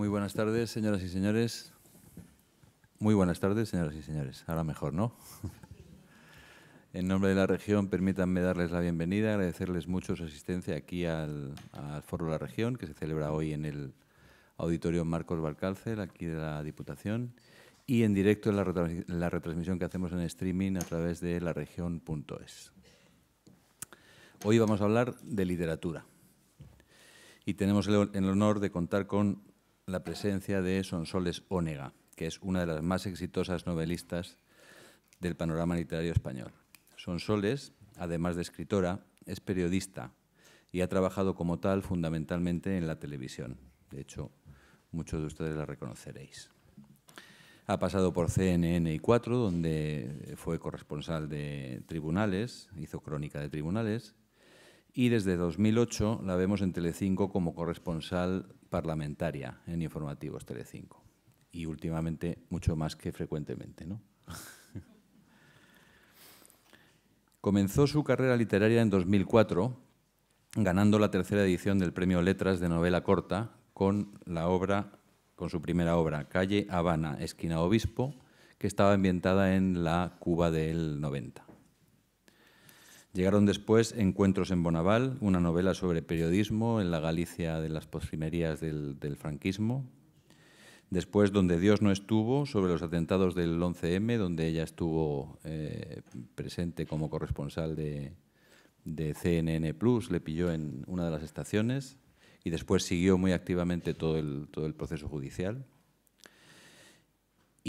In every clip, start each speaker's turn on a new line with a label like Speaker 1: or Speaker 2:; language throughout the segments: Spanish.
Speaker 1: Muy buenas tardes, señoras y señores. Muy buenas tardes, señoras y señores. Ahora mejor, ¿no? En nombre de la región, permítanme darles la bienvenida, agradecerles mucho su asistencia aquí al, al Foro de la Región, que se celebra hoy en el Auditorio Marcos Valcárcel, aquí de la Diputación, y en directo en la, retransmisión que hacemos en streaming a través de laregión.es. Hoy vamos a hablar de literatura y tenemos el, honor de contar con la presencia de Sonsoles Ónega, que es una de las más exitosas novelistas del panorama literario español. Sonsoles, además de escritora, es periodista y ha trabajado como tal fundamentalmente en la televisión. De hecho, muchos de ustedes la reconoceréis. Ha pasado por CNN y 4, donde fue corresponsal de tribunales, hizo crónica de tribunales, y desde 2008 la vemos en Telecinco como corresponsal parlamentaria en informativos Telecinco y últimamente mucho más que frecuentemente, ¿no? Comenzó su carrera literaria en 2004 ganando la tercera edición del Premio Letras de novela corta con la obra con su primera obra Calle Habana, esquina Obispo, que estaba ambientada en la Cuba del 90. Llegaron después Encuentros en Bonaval, una novela sobre periodismo en la Galicia de las posfimerías del, franquismo. Después Donde Dios no estuvo, sobre los atentados del 11M, donde ella estuvo eh, presente como corresponsal de, CNN Plus, le pilló en una de las estaciones y después siguió muy activamente todo todo el proceso judicial.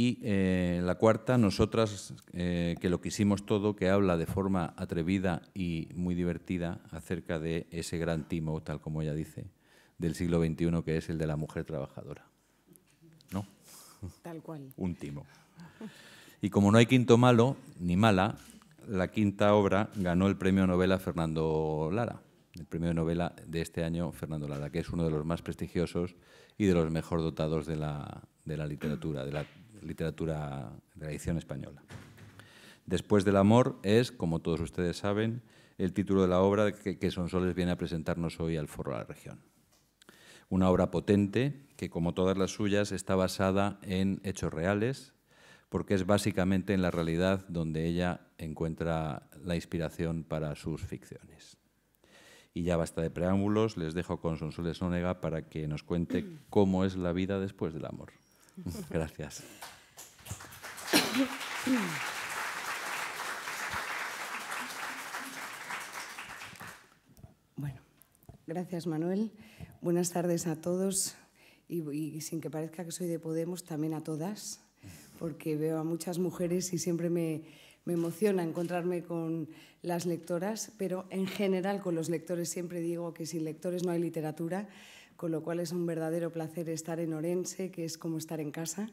Speaker 1: Y eh, la cuarta, Nosotras, eh, que lo quisimos todo, que habla de forma atrevida y muy divertida acerca de ese gran timo, tal como ella dice, del siglo XXI, que es el de la mujer trabajadora. ¿No? Tal cual. Un timo. Y como no hay quinto malo, ni mala, la quinta obra ganó el premio novela Fernando Lara. El premio novela de este año, Fernando Lara, que es uno de los más prestigiosos y de los mejor dotados de la, de la literatura, de la literatura de edición española. Después del amor es, como todos ustedes saben, el título de la obra que, que Sonsoles viene a presentarnos hoy al Foro de la Región. Una obra potente que, como todas las suyas, está basada en hechos reales, porque es básicamente en la realidad donde ella encuentra la inspiración para sus ficciones. Y ya basta de preámbulos, les dejo con Sonsoles Onega para que nos cuente cómo es la vida después del amor. Gracias.
Speaker 2: Bueno, gracias Manuel. Buenas tardes a todos y, sin que parezca que soy de Podemos, también a todas, porque veo a muchas mujeres y siempre me, me emociona encontrarme con las lectoras, pero en general con los lectores siempre digo que sin lectores no hay literatura con lo cual es un verdadero placer estar en Orense, que es como estar en casa,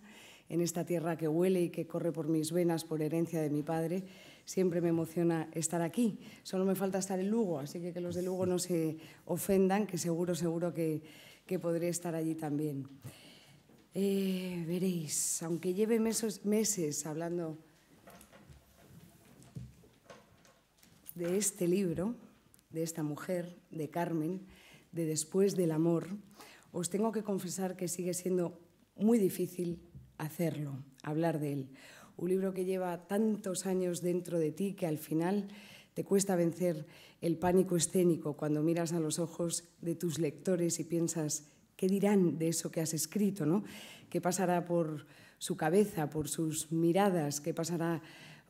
Speaker 2: en esta tierra que huele y que corre por mis venas por herencia de mi padre. Siempre me emociona estar aquí. Solo me falta estar en Lugo, así que que los de Lugo no se ofendan, que seguro, seguro que, podré estar allí también. Eh, veréis, aunque lleve meses hablando de este libro, de esta mujer, de Carmen, de después del amor, os tengo que confesar que sigue siendo muy difícil hacerlo, hablar de él. Un libro que lleva tantos años dentro de ti que al final te cuesta vencer el pánico escénico cuando miras a los ojos de tus lectores y piensas, ¿qué dirán de eso que has escrito? ¿no? ¿Qué pasará por su cabeza, por sus miradas? ¿Qué pasará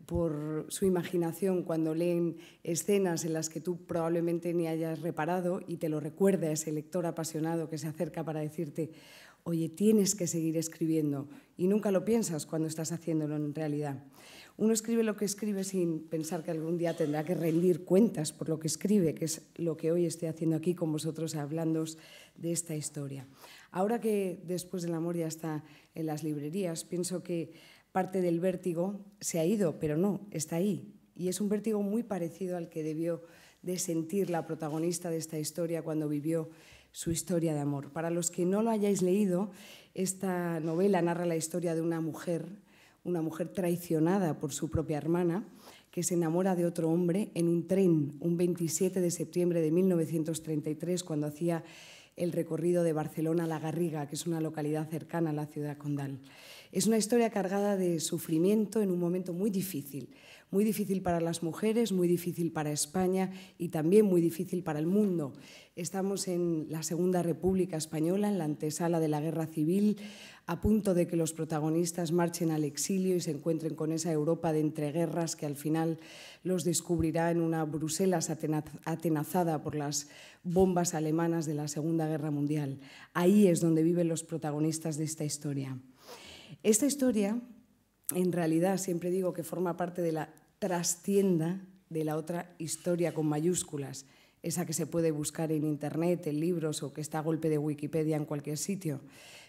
Speaker 2: por su imaginación cuando leen escenas en las que tú probablemente ni hayas reparado y te lo recuerda ese lector apasionado que se acerca para decirte, oye, tienes que seguir escribiendo y nunca lo piensas cuando estás haciéndolo en realidad. Uno escribe lo que escribe sin pensar que algún día tendrá que rendir cuentas por lo que escribe, que es lo que hoy estoy haciendo aquí con vosotros hablando de esta historia. Ahora que después del amor ya está en las librerías, pienso que parte del vértigo se ha ido, pero no, está ahí. Y es un vértigo muy parecido al que debió de sentir la protagonista de esta historia cuando vivió su historia de amor. Para los que no lo hayáis leído, esta novela narra la historia de una mujer, una mujer traicionada por su propia hermana, que se enamora de otro hombre en un tren un 27 de septiembre de 1933, cuando hacía el recorrido de Barcelona a La Garriga, que es una localidad cercana a la ciudad condal. Es una historia cargada de sufrimiento en un momento muy difícil, muy difícil para las mujeres, muy difícil para España y también muy difícil para el mundo. Estamos en la Segunda República Española, en la antesala de la Guerra Civil, a punto de que los protagonistas marchen al exilio y se encuentren con esa Europa de entreguerras que al final los descubrirá en una Bruselas atenazada por las bombas alemanas de la Segunda Guerra Mundial. Ahí es donde viven los protagonistas de esta historia. Esta historia, en realidad, siempre digo que forma parte de la trastienda de la otra historia con mayúsculas, esa que se puede buscar en Internet, en libros o que está a golpe de Wikipedia en cualquier sitio.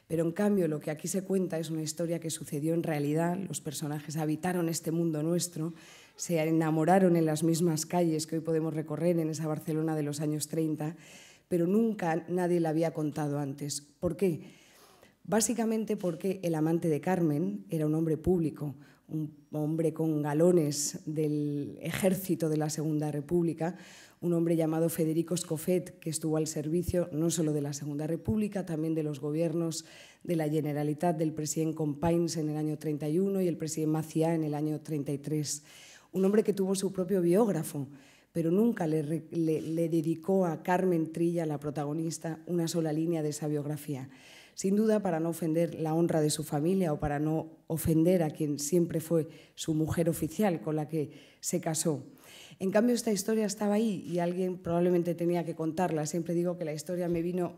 Speaker 2: Pero en cambio lo que aquí se cuenta es una historia que sucedió en realidad, los personajes habitaron este mundo nuestro, se enamoraron en las mismas calles que hoy podemos recorrer en esa Barcelona de los años 30, pero nunca nadie la había contado antes. ¿Por qué? básicamente porque el amante de Carmen era un hombre público, un hombre con galones del ejército de la Segunda República, un hombre llamado Federico Scofet, que estuvo al servicio no solo de la Segunda República, también de los gobiernos de la Generalitat del presidente Compains en el año 31 y el presidente Maciá en el año 33. Un hombre que tuvo su propio biógrafo, pero nunca le dedicó a Carmen Trilla, la protagonista, una sola línea de esa biografía sin duda para no ofender la honra de su familia o para no ofender a quien siempre fue su mujer oficial con la que se casó. En cambio, esta historia estaba ahí y alguien probablemente tenía que contarla. Siempre digo que la historia me vino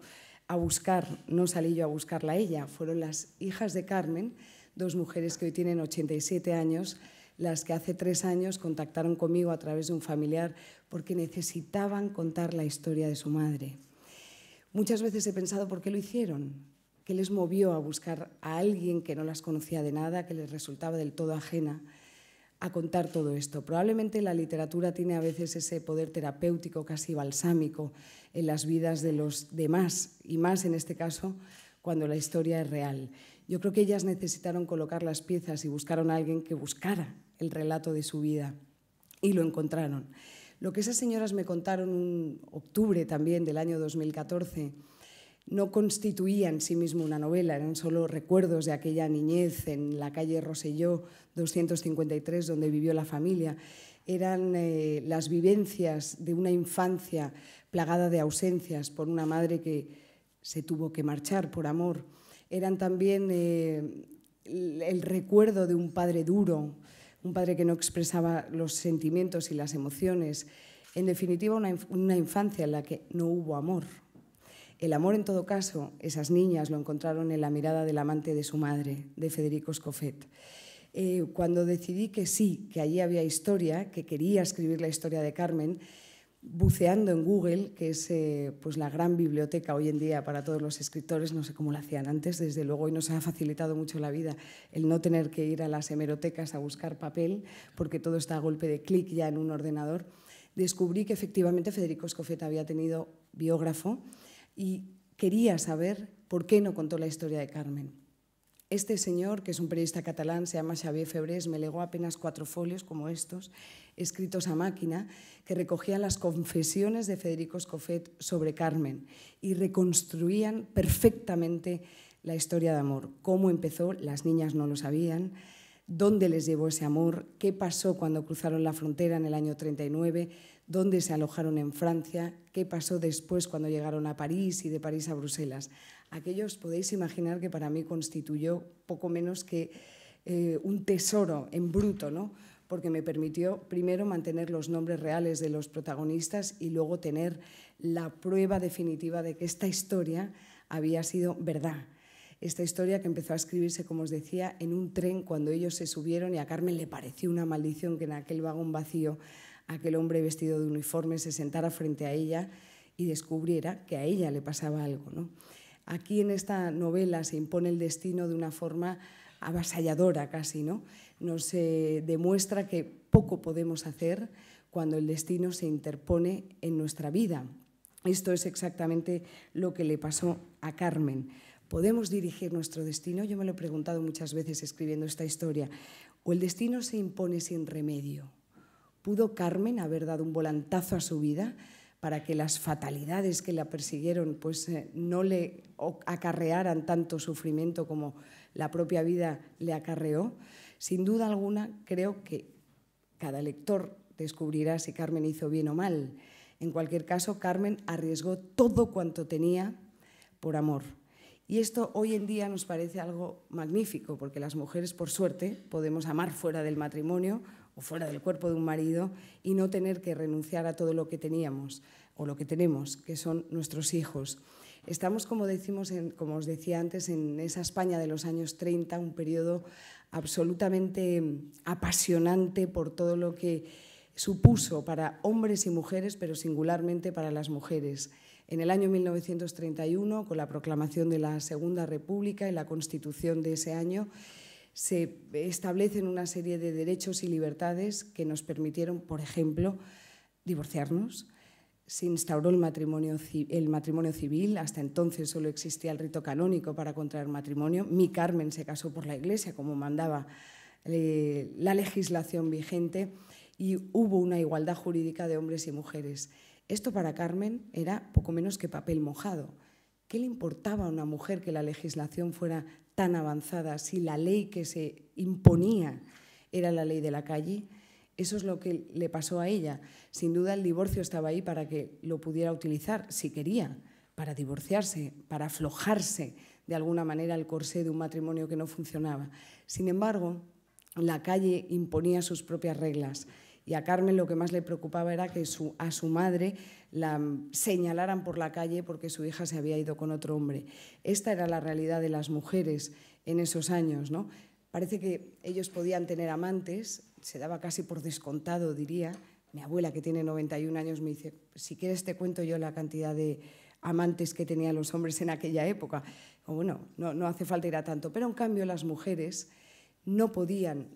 Speaker 2: a buscar, no salí yo a buscarla a ella, fueron las hijas de Carmen, dos mujeres que hoy tienen 87 años, las que hace tres años contactaron conmigo a través de un familiar porque necesitaban contar la historia de su madre. Muchas veces he pensado por qué lo hicieron, qué les movió a buscar a alguien que no las conocía de nada, que les resultaba del todo ajena, a contar todo esto. Probablemente la literatura tiene a veces ese poder terapéutico, casi balsámico, en las vidas de los demás, y más en este caso cuando la historia es real. Yo creo que ellas necesitaron colocar las piezas y buscaron a alguien que buscara el relato de su vida, y lo encontraron. Lo que esas señoras me contaron en octubre también del año 2014 no constituía en sí mismo una novela, eran solo recuerdos de aquella niñez en la calle Roselló 253, donde vivió la familia. Eran eh, las vivencias de una infancia plagada de ausencias por una madre que se tuvo que marchar por amor. Eran también eh, el, recuerdo de un padre duro, un padre que no expresaba los sentimientos y las emociones. En definitiva, una infancia en la que no hubo amor. El amor, en todo caso, esas niñas lo encontraron en la mirada del amante de su madre, de Federico Scofet. Eh, cuando decidí que sí, que allí había historia, que quería escribir la historia de Carmen, buceando en Google, que es eh, pues la gran biblioteca hoy en día para todos los escritores, no sé cómo lo hacían antes, desde luego, hoy nos ha facilitado mucho la vida el no tener que ir a las hemerotecas a buscar papel, porque todo está a golpe de clic ya en un ordenador, descubrí que efectivamente Federico Scofet había tenido biógrafo y quería saber por qué no contó la historia de Carmen. Este señor, que es un periodista catalán, se llama Xavier Febrés, me legó apenas cuatro folios como estos, escritos a máquina, que recogían las confesiones de Federico Escofet sobre Carmen y reconstruían perfectamente la historia de amor, cómo empezó, las niñas no lo sabían, dónde les llevó ese amor, qué pasó cuando cruzaron la frontera en el año 39, dónde se alojaron en Francia, qué pasó después cuando llegaron a París y de París a Bruselas. Aquellos podéis imaginar que para mí constituyó poco menos que eh, un tesoro en bruto, porque me permitió primero mantener los nombres reales de los protagonistas y luego tener la prueba definitiva de que esta historia había sido verdad. Esta historia que empezó a escribirse, como os decía, en un tren cuando ellos se subieron y a Carmen le pareció una maldición que en aquel vagón vacío aquel hombre vestido de uniforme se sentara frente a ella y descubriera que a ella le pasaba algo. Aquí en esta novela se impone el destino de una forma avasalladora casi, ¿no? Nos demuestra que poco podemos hacer cuando el destino se interpone en nuestra vida. Esto es exactamente lo que le pasó a Carmen. ¿Podemos dirigir nuestro destino? Yo me lo he preguntado muchas veces escribiendo esta historia. ¿O el destino se impone sin remedio? ¿Pudo Carmen haber dado un volantazo a su vida para que las fatalidades que la persiguieron pues, eh, no le acarrearan tanto sufrimiento como la propia vida le acarreó? Sin duda alguna, creo que cada lector descubrirá si Carmen hizo bien o mal. En cualquier caso, Carmen arriesgó todo cuanto tenía por amor. Y esto hoy en día nos parece algo magnífico, porque las mujeres, por suerte, podemos amar fuera del matrimonio o fuera del cuerpo de un marido y no tener que renunciar a todo lo que teníamos o lo que tenemos, que son nuestros hijos. Estamos, como, decimos como os decía antes, en esa España de los años 30, un periodo absolutamente apasionante por todo lo que supuso para hombres y mujeres, pero singularmente para las mujeres. En el año 1931, con la proclamación de la Segunda República y la Constitución de ese año, se establecen una serie de derechos y libertades que nos permitieron, por ejemplo, divorciarnos. Se instauró el matrimonio, el matrimonio civil, hasta entonces solo existía el rito canónico para contraer matrimonio. Mi Carmen se casó por la Iglesia, como mandaba eh, la legislación vigente, y hubo una igualdad jurídica de hombres y mujeres. Esto para Carmen era poco menos que papel mojado. ¿Qué le importaba a una mujer que la legislación fuera tan avanzada si la ley que se imponía era la ley de la calle? Eso es lo que le pasó a ella. Sin duda el divorcio estaba ahí para que lo pudiera utilizar, si quería, para divorciarse, para aflojarse de alguna manera el corsé de un matrimonio que no funcionaba. Sin embargo, la calle imponía sus propias reglas. Y a Carmen lo que más le preocupaba era que a su madre la señalaran por la calle porque su hija se había ido con otro hombre. Esta era la realidad de las mujeres en esos años. ¿no? Parece que ellos podían tener amantes, se daba casi por descontado, diría. Mi abuela, que tiene 91 años, me dice, si quieres te cuento yo la cantidad de amantes que tenían los hombres en aquella época. bueno, no, no hace falta ir a tanto. Pero en cambio las mujeres no podían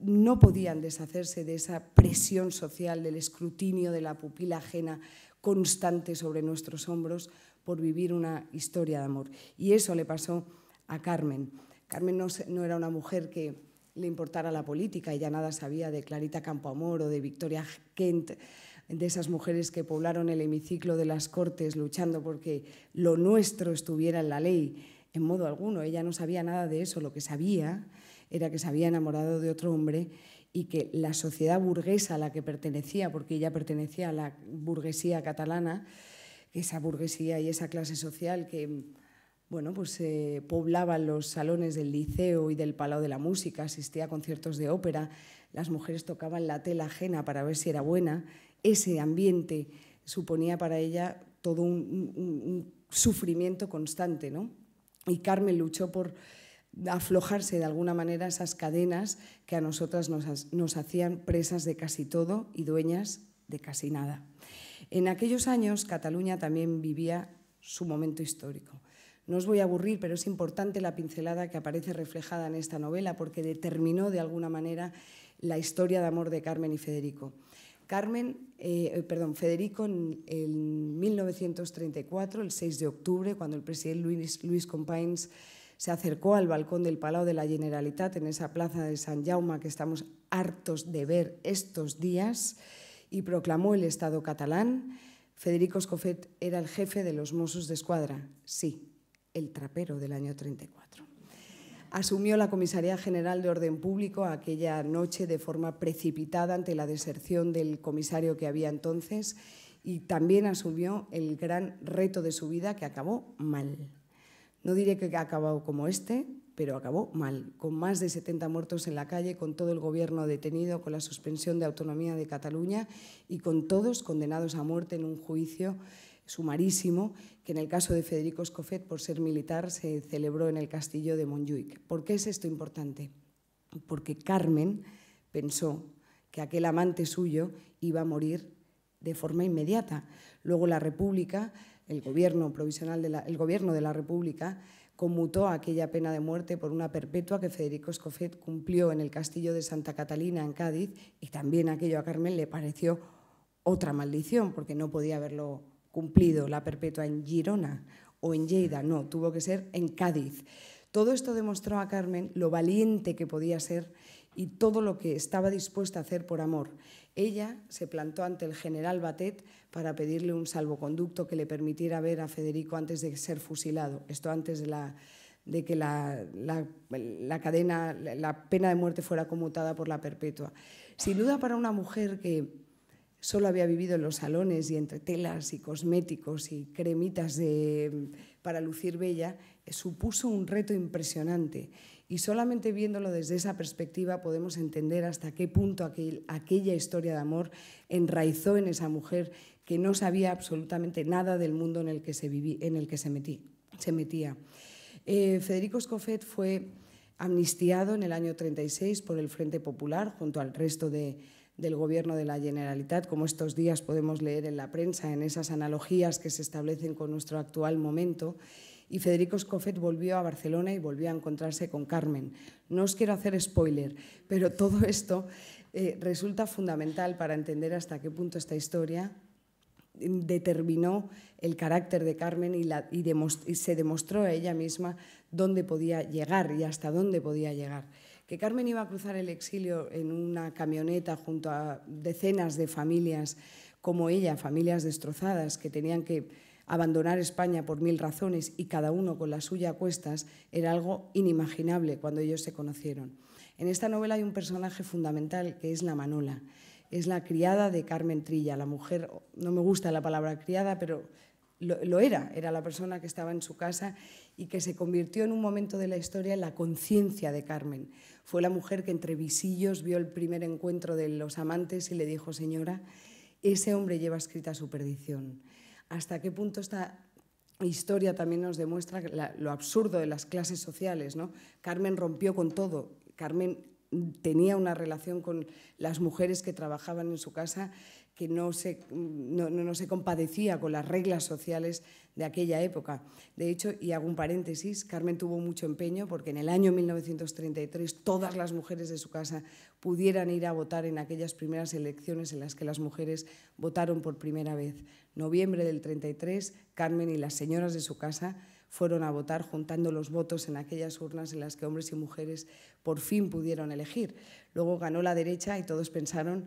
Speaker 2: no podían deshacerse de esa presión social, del escrutinio de la pupila ajena constante sobre nuestros hombros por vivir una historia de amor. Y eso le pasó a Carmen. Carmen no, era una mujer que le importara la política, ella nada sabía de Clarita Campoamor o de Victoria Kent, de esas mujeres que poblaron el hemiciclo de las Cortes luchando porque lo nuestro estuviera en la ley, en modo alguno, ella no sabía nada de eso, lo que sabía era que se había enamorado de otro hombre y que la sociedad burguesa a la que pertenecía, porque ella pertenecía a la burguesía catalana, esa burguesía y esa clase social que bueno, pues, eh, poblaba los salones del liceo y del Palau de la Música, asistía a conciertos de ópera, las mujeres tocaban la tela ajena para ver si era buena, ese ambiente suponía para ella todo un, un sufrimiento constante, ¿no? Y Carmen luchó por aflojarse de alguna manera esas cadenas que a nosotras nos, hacían presas de casi todo y dueñas de casi nada. En aquellos años Cataluña también vivía su momento histórico. No os voy a aburrir, pero es importante la pincelada que aparece reflejada en esta novela porque determinó de alguna manera la historia de amor de Carmen y Federico. Carmen, eh, eh, perdón, Federico en, 1934, el 6 de octubre, cuando el presidente Luis, Luis se acercó al balcón del Palau de la Generalitat, en esa plaza de San Jaume que estamos hartos de ver estos días, y proclamó el Estado catalán. Federico Escofet era el jefe de los Mossos de Escuadra, sí, el trapero del año 34. Asumió la Comisaría General de Orden Público aquella noche de forma precipitada ante la deserción del comisario que había entonces y también asumió el gran reto de su vida que acabó mal. No diré que ha acabado como este, pero acabó mal, con más de 70 muertos en la calle, con todo el gobierno detenido, con la suspensión de autonomía de Cataluña y con todos condenados a muerte en un juicio sumarísimo que en el caso de Federico Escofet, por ser militar, se celebró en el castillo de Montjuic. ¿Por qué es esto importante? Porque Carmen pensó que aquel amante suyo iba a morir de forma inmediata. Luego la República el gobierno provisional, de la, el gobierno de la República, conmutó aquella pena de muerte por una perpetua que Federico Escofet cumplió en el castillo de Santa Catalina, en Cádiz, y también aquello a Carmen le pareció otra maldición, porque no podía haberlo cumplido la perpetua en Girona o en Lleida, no, tuvo que ser en Cádiz. Todo esto demostró a Carmen lo valiente que podía ser y todo lo que estaba dispuesta a hacer por amor. Ella se plantó ante el general Batet para pedirle un salvoconducto que le permitiera ver a Federico antes de ser fusilado, esto antes de, que la, cadena, la pena de muerte fuera conmutada por la perpetua. Sin duda para una mujer que solo había vivido en los salones y entre telas y cosméticos y cremitas para lucir bella, supuso un reto impresionante y solamente viéndolo desde esa perspectiva podemos entender hasta qué punto aquella historia de amor enraizó en esa mujer que no sabía absolutamente nada del mundo en el que se, viví, en el que se, metía. Eh, Federico Escofet fue amnistiado en el año 36 por el Frente Popular junto al resto del gobierno de la Generalitat, como estos días podemos leer en la prensa, en esas analogías que se establecen con nuestro actual momento y Federico Escofet volvió a Barcelona y volvió a encontrarse con Carmen. No os quiero hacer spoiler, pero todo esto eh, resulta fundamental para entender hasta qué punto esta historia mm, determinó el carácter de Carmen y, se demostró a ella misma dónde podía llegar y hasta dónde podía llegar. Que Carmen iba a cruzar el exilio en una camioneta junto a decenas de familias como ella, familias destrozadas que tenían que Abandonar España por mil razones y cada uno con la suya a cuestas era algo inimaginable cuando ellos se conocieron. En esta novela hay un personaje fundamental que es la Manola. Es la criada de Carmen Trilla, la mujer, no me gusta la palabra criada, pero lo, era, era la persona que estaba en su casa y que se convirtió en un momento de la historia en la conciencia de Carmen. Fue la mujer que entre visillos vio el primer encuentro de los amantes y le dijo, señora, ese hombre lleva escrita su perdición hasta qué punto esta historia también nos demuestra lo absurdo de las clases sociales. Carmen rompió con todo. Carmen tenía una relación con las mujeres que trabajaban en su casa que no se, no se compadecía con las reglas sociales de aquella época. De hecho, y hago un paréntesis, Carmen tuvo mucho empeño porque en el año 1933 todas las mujeres de su casa pudieran ir a votar en aquellas primeras elecciones en las que las mujeres votaron por primera vez. Noviembre del 33, Carmen y las señoras de su casa fueron a votar juntando los votos en aquellas urnas en las que hombres y mujeres por fin pudieron elegir. Luego ganó la derecha y todos pensaron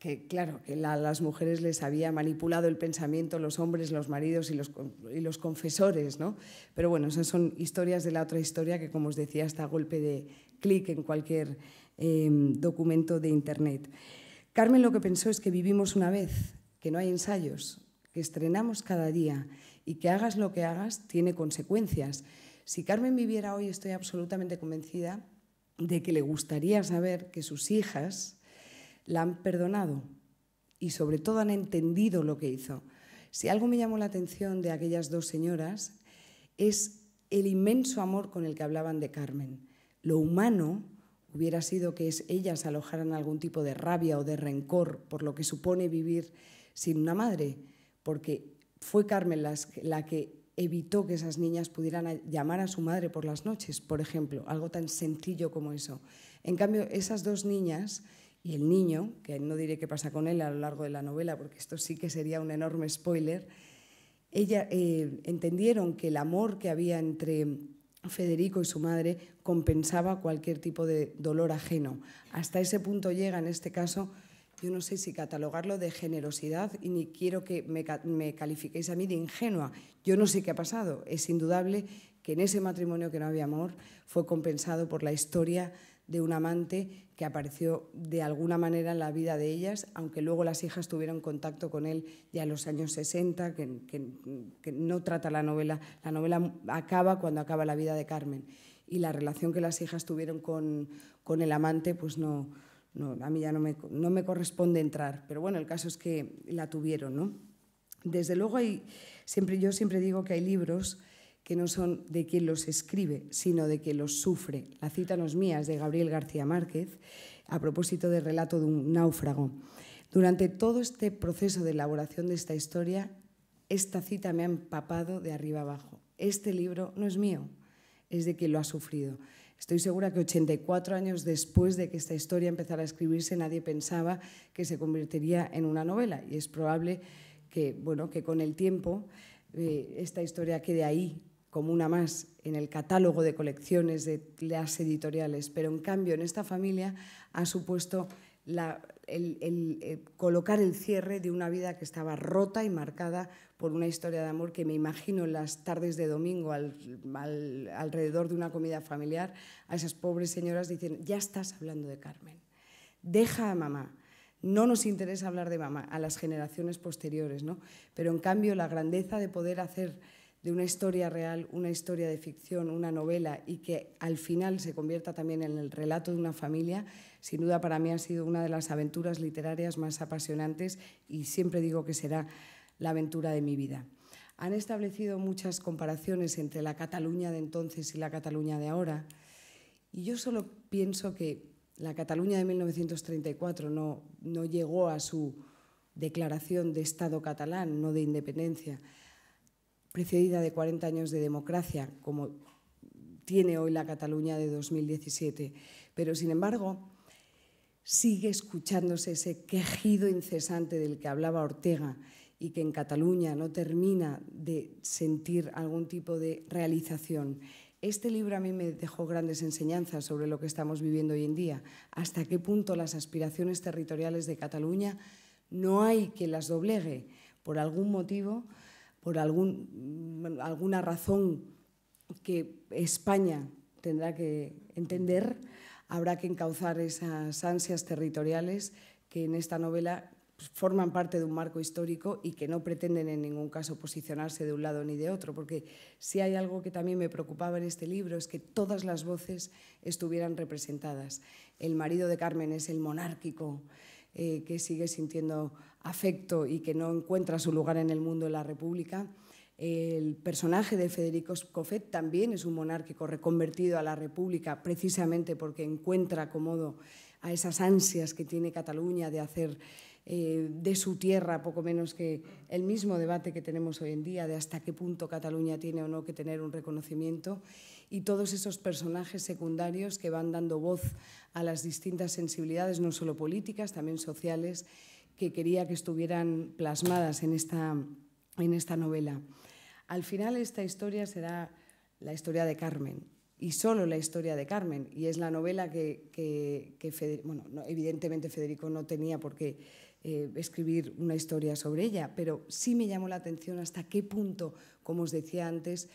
Speaker 2: que claro, que las mujeres les había manipulado el pensamiento, los hombres, los maridos y los, confesores, ¿no? Pero bueno, esas son historias de la otra historia que, como os decía, está a golpe de clic en cualquier em, documento de Internet. Carmen lo que pensó es que vivimos una vez, que no hay ensayos, que estrenamos cada día y que hagas lo que hagas tiene consecuencias. Si Carmen viviera hoy, estoy absolutamente convencida de que le gustaría saber que sus hijas, la han perdonado y sobre todo han entendido lo que hizo. Si algo me llamó la atención de aquellas dos señoras es el inmenso amor con el que hablaban de Carmen. Lo humano hubiera sido que ellas alojaran algún tipo de rabia o de rencor por lo que supone vivir sin una madre, porque fue Carmen la que evitó que esas niñas pudieran llamar a su madre por las noches, por ejemplo, algo tan sencillo como eso. En cambio, esas dos niñas y el niño, que no diré qué pasa con él a lo largo de la novela, porque esto sí que sería un enorme spoiler, ella, eh, entendieron que el amor que había entre Federico y su madre compensaba cualquier tipo de dolor ajeno. Hasta ese punto llega, en este caso, yo no sé si catalogarlo de generosidad y ni quiero que me, me, califiquéis a mí de ingenua. Yo no sé qué ha pasado. Es indudable que en ese matrimonio que no había amor fue compensado por la historia de un amante que apareció de alguna manera en la vida de ellas, aunque luego las hijas tuvieron contacto con él ya en los años 60, que, no trata la novela. La novela acaba cuando acaba la vida de Carmen. Y la relación que las hijas tuvieron con, el amante, pues no, a mí ya no me, no me corresponde entrar. Pero bueno, el caso es que la tuvieron, Desde luego hay, siempre, yo siempre digo que hay libros que no son de quien los escribe, sino de quien los sufre. La cita no es mía, es de Gabriel García Márquez, a propósito del relato de un náufrago. Durante todo este proceso de elaboración de esta historia, esta cita me ha empapado de arriba abajo. Este libro no es mío, es de quien lo ha sufrido. Estoy segura que 84 años después de que esta historia empezara a escribirse, nadie pensaba que se convertiría en una novela. Y es probable que, bueno, que con el tiempo eh, esta historia quede ahí, como una más en el catálogo de colecciones de las editoriales, pero en cambio en esta familia ha supuesto el, eh, colocar el cierre de una vida que estaba rota y marcada por una historia de amor que me imagino en las tardes de domingo al, alrededor de una comida familiar, a esas pobres señoras dicen, ya estás hablando de Carmen, deja a mamá, no nos interesa hablar de mamá, a las generaciones posteriores, ¿no? Pero en cambio la grandeza de poder hacer de una historia real, una historia de ficción, una novela y que al final se convierta también en el relato de una familia, sin duda para mí ha sido una de las aventuras literarias más apasionantes y siempre digo que será la aventura de mi vida. Han establecido muchas comparaciones entre la Cataluña de entonces y la Cataluña de ahora y yo solo pienso que la Cataluña de 1934 no, no llegó a su declaración de Estado catalán, no de independencia precedida de 40 años de democracia, como tiene hoy la Cataluña de 2017. Pero, sin embargo, sigue escuchándose ese quejido incesante del que hablaba Ortega y que en Cataluña no termina de sentir algún tipo de realización. Este libro a mí me dejó grandes enseñanzas sobre lo que estamos viviendo hoy en día, hasta qué punto las aspiraciones territoriales de Cataluña no hay que las doblegue por algún motivo por alguna razón que España tendrá que entender, habrá que encauzar esas ansias territoriales que en esta novela pues, forman parte de un marco histórico y que no pretenden en ningún caso posicionarse de un lado ni de otro, porque si hay algo que también me preocupaba en este libro es que todas las voces estuvieran representadas. El marido de Carmen es el monárquico eh, que sigue sintiendo afecto y que no encuentra su lugar en el mundo de la República. El personaje de Federico Scofet también es un monárquico reconvertido a la República precisamente porque encuentra acomodo a esas ansias que tiene Cataluña de hacer eh, de su tierra, poco menos que el mismo debate que tenemos hoy en día de hasta qué punto Cataluña tiene o no que tener un reconocimiento y todos esos personajes secundarios que van dando voz a las distintas sensibilidades, no solo políticas, también sociales que quería que estuvieran plasmadas en esta, en esta novela. Al final esta historia será la historia de Carmen, y solo la historia de Carmen. Y es la novela que, evidentemente Federico no tenía por qué eh, escribir una historia sobre ella, pero sí me llamó la atención hasta qué punto, como os decía antes,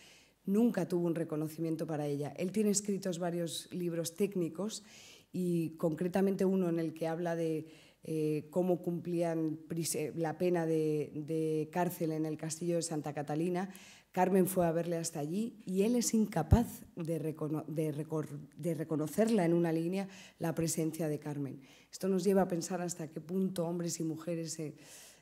Speaker 2: nunca tuvo un reconocimiento para ella. Él tiene escritos varios libros técnicos y concretamente uno en el que habla de eh, cómo cumplían eh, la pena de, cárcel en el castillo de Santa Catalina, Carmen fue a verle hasta allí y él es incapaz de, reconocerla en una línea la presencia de Carmen. Esto nos lleva a pensar hasta qué punto hombres y mujeres eh,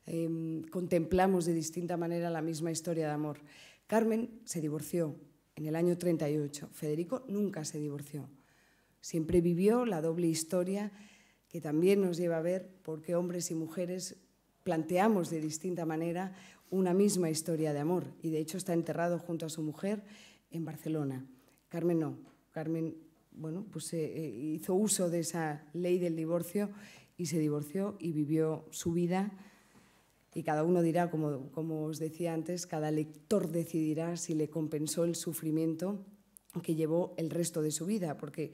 Speaker 2: em, contemplamos de distinta manera la misma historia de amor. Carmen se divorció en el año 38, Federico nunca se divorció. Siempre vivió la doble historia que también nos lleva a ver por qué hombres y mujeres planteamos de distinta manera una misma historia de amor. Y de hecho está enterrado junto a su mujer en Barcelona. Carmen no. Carmen bueno, pues, eh, eh, hizo uso de esa ley del divorcio y se divorció y vivió su vida. Y cada uno dirá, como, como os decía antes, cada lector decidirá si le compensó el sufrimiento que llevó el resto de su vida, porque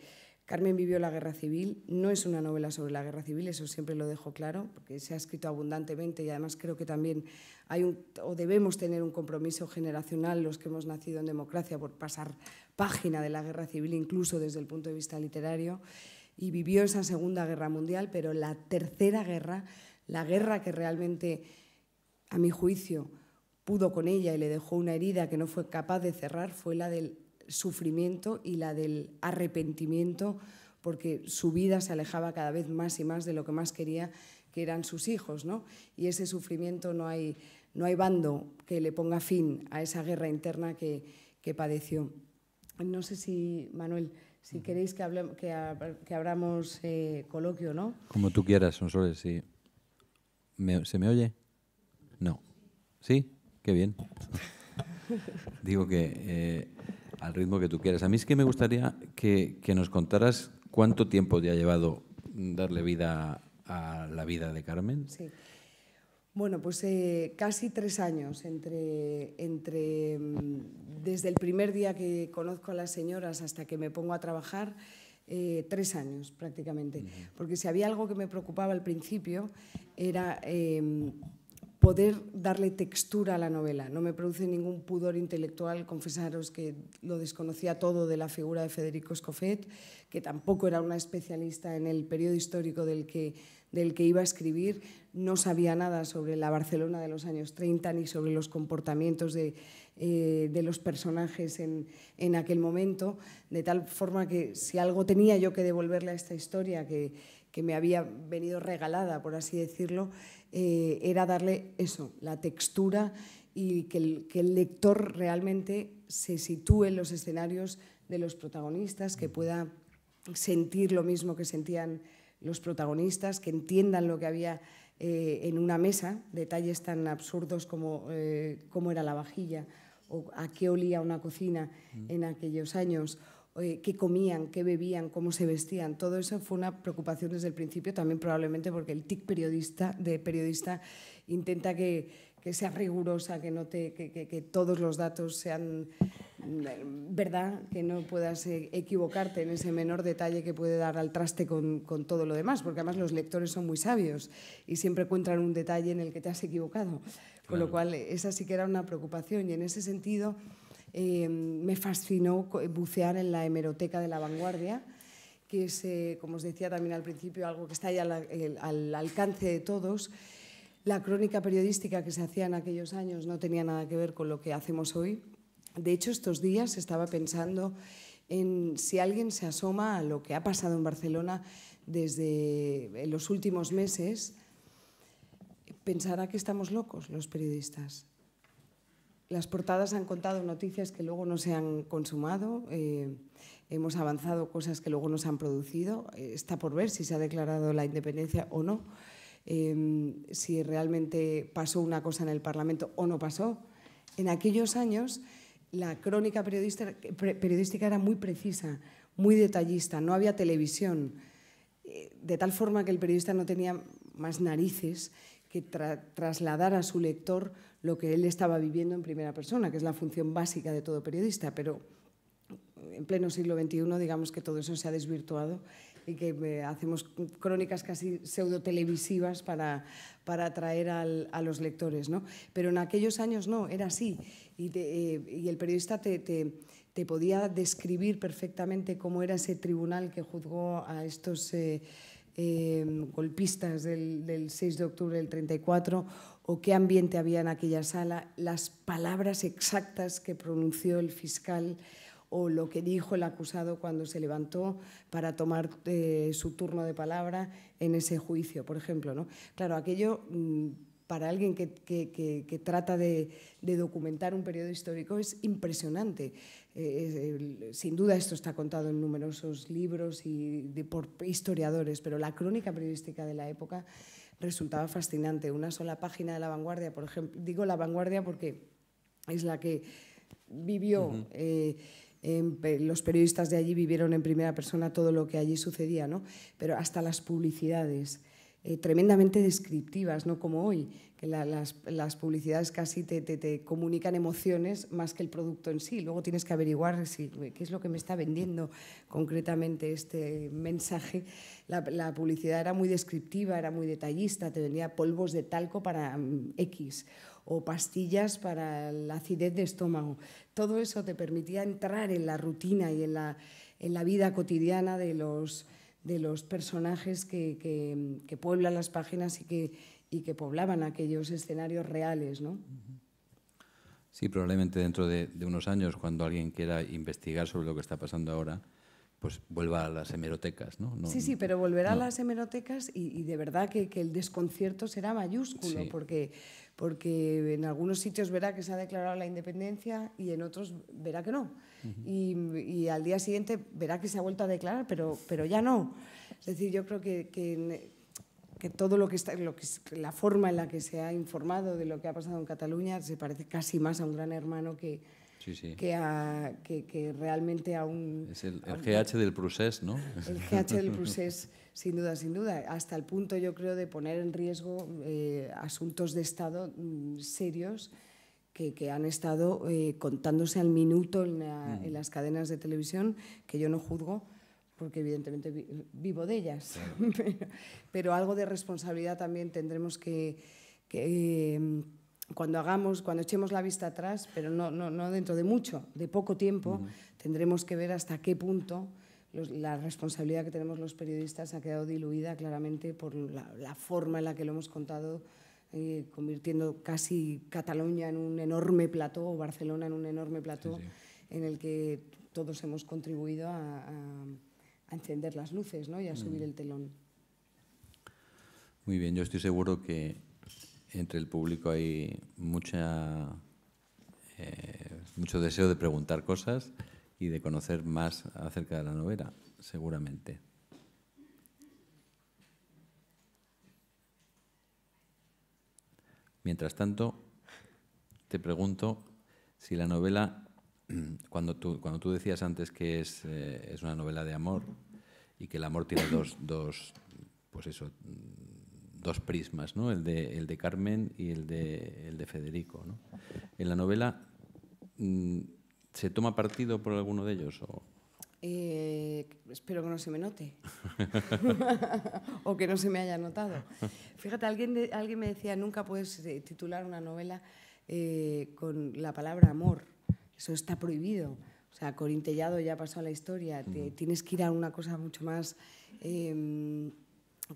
Speaker 2: Carmen vivió la guerra civil, no es una novela sobre la guerra civil, eso siempre lo dejo claro, porque se ha escrito abundantemente y además creo que también hay o debemos tener un compromiso generacional los que hemos nacido en democracia por pasar página de la guerra civil, incluso desde el punto de vista literario. Y vivió esa Segunda Guerra Mundial, pero la Tercera Guerra, la guerra que realmente, a mi juicio, pudo con ella y le dejó una herida que no fue capaz de cerrar, fue la del sufrimiento y la del arrepentimiento, porque su vida se alejaba cada vez más y más de lo que más quería, que eran sus hijos. ¿no? Y ese sufrimiento no hay, no hay bando que le ponga fin a esa guerra interna que, padeció. No sé si, Manuel, si queréis que, que, abramos eh, coloquio, ¿no?
Speaker 1: Como tú quieras, Sonsoles, sí. ¿Se me oye? No. ¿Sí? Qué bien. Digo que eh, al ritmo que tú quieras. A mí es que me gustaría que, nos contaras cuánto tiempo te ha llevado darle vida a la vida de Carmen. Sí. Bueno, pues eh,
Speaker 2: casi tres años entre, entre mm, desde el primer día que conozco a las señoras hasta que me pongo a trabajar, eh, tres años prácticamente. Porque si había algo que me preocupaba al principio era em, poder darle textura a la novela. No me produce ningún pudor intelectual confesaros que lo desconocía todo de la figura de Federico Escofet, que tampoco era una especialista en el periodo histórico del que, del que iba a escribir. No sabía nada sobre la Barcelona de los años 30 ni sobre los comportamientos eh, de, los personajes en, en aquel momento, de tal forma que si algo tenía yo que devolverle a esta historia, que que me había venido regalada, por así decirlo, eh, era darle eso, la textura y que el, lector realmente se sitúe en los escenarios de los protagonistas, que pueda sentir lo mismo que sentían los protagonistas, que entiendan lo que había eh, en una mesa, detalles tan absurdos como eh, cómo era la vajilla o a qué olía una cocina mm. en aquellos años eh, qué comían, qué bebían, cómo se vestían. Todo eso fue una preocupación desde el principio, también probablemente porque el tic periodista, de periodista intenta que, que sea rigurosa, que, no te, que, que, todos los datos sean mm, verdad, que no puedas eh, equivocarte en ese menor detalle que puede dar al traste con, con, todo lo demás, porque además los lectores son muy sabios y siempre encuentran un detalle en el que te has equivocado. Con lo cual, esa sí que era una preocupación y en ese sentido... Eh, me fascinó bucear en la hemeroteca de la vanguardia, que es, eh, como os decía también al principio, algo que está ahí al alcance de todos. La crónica periodística que se hacía en aquellos años no tenía nada que ver con lo que hacemos hoy. De hecho, estos días estaba pensando en si alguien se asoma a lo que ha pasado en Barcelona desde los últimos meses, pensará que estamos locos los periodistas. Las portadas han contado noticias que luego no se han consumado, eh, hemos avanzado cosas que luego no se han producido. Eh, está por ver si se ha declarado la independencia o no, eh, si realmente pasó una cosa en el Parlamento o no pasó. En aquellos años la crónica periodística era muy precisa, muy detallista, no había televisión, de tal forma que el periodista no tenía más narices que trasladar a su lector lo que él estaba viviendo en primera persona, que es la función básica de todo periodista, pero en pleno siglo XXI digamos que todo eso se ha desvirtuado y que eh, hacemos crónicas casi pseudo-televisivas para, para atraer a los lectores. ¿no? Pero en aquellos años no, era así. Y, eh, el periodista te, podía describir perfectamente cómo era ese tribunal que juzgó a estos... Eh, golpistas del, del, 6 de octubre del 34 o qué ambiente había en aquella sala, las palabras exactas que pronunció el fiscal o lo que dijo el acusado cuando se levantó para tomar eh, su turno de palabra en ese juicio, por ejemplo. ¿no? Claro, aquello mm, para alguien que, trata de, documentar un periodo histórico es impresionante. Eh, sin duda esto está contado en numerosos libros y por historiadores, pero la crónica periodística de la época resultaba fascinante. Una sola página de La Vanguardia, por ejemplo, digo La Vanguardia porque es la que vivió, eh, los periodistas de allí vivieron en primera persona todo lo que allí sucedía, ¿no? pero hasta las publicidades. Eh, tremendamente descriptivas, no como hoy, que las, publicidades casi te, comunican emociones más que el producto en sí. Luego tienes que averiguar si, qué es lo que me está vendiendo concretamente este mensaje. La, publicidad era muy descriptiva, era muy detallista, te vendía polvos de talco para mm, X o pastillas para la acidez de estómago. Todo eso te permitía entrar en la rutina y en en la vida cotidiana de los de los personajes que, pueblan las páginas y que, que poblaban aquellos escenarios reales. ¿no?
Speaker 1: Sí, probablemente dentro de, unos años, cuando alguien quiera investigar sobre lo que está pasando ahora, pues vuelva a las hemerotecas. ¿no? sí, sí,
Speaker 2: pero volverá a las hemerotecas y, de verdad que, el desconcierto será mayúsculo, porque, porque en algunos sitios verá que se ha declarado la independencia y en otros verá que no y, al día siguiente verá que se ha vuelto a declarar, pero, pero ya no. Es decir, yo creo que, que, todo lo que está, lo que, la forma en la que se ha informado de lo que ha pasado en Cataluña se parece casi más a un gran hermano que, Que, que, realmente a un... Es el, GH
Speaker 1: del procés, ¿no? El GH del procés,
Speaker 2: sin duda, sin duda. Hasta el punto, yo creo, de poner en riesgo eh, asuntos de Estado mm, serios que, han estado eh, contándose al minuto mm. en, las cadenas de televisión, que yo no juzgo porque evidentemente vivo de ellas, pero, algo de responsabilidad también tendremos que, em, cuando hagamos, cuando echemos la vista atrás, pero no, no, no dentro de mucho, de poco tiempo, tendremos que ver hasta qué punto la responsabilidad que tenemos los periodistas ha quedado diluida claramente por la, la forma en la que lo hemos contado eh, convirtiendo casi Cataluña en un enorme plató o Barcelona en un enorme plató en el que todos hemos contribuido a, encender las luces ¿no? y a mm. subir el telón.
Speaker 1: Muy bien, yo estoy seguro que entre el público hay mucha, eh, mucho deseo de preguntar cosas y de conocer más acerca de la novela, seguramente. Mientras tanto, te pregunto si la novela, cuando tú, cuando tú decías antes que eh, es, una novela de amor y que el amor tiene dos, dos pues eso, dos prismas, ¿no? el, de, el de Carmen y el de, el de Federico. ¿no? En la novela, mm, ¿se toma partido por alguno de ellos? O?
Speaker 2: Eh, espero que no se me note o que no se me haya notado. Fíjate, alguien, alguien me decía, nunca puedes eh, titular una novela eh, con la palabra amor, eso está prohibido. O sea, Corintellado ya pasó a la historia, tienes que ir a una cosa mucho más, em,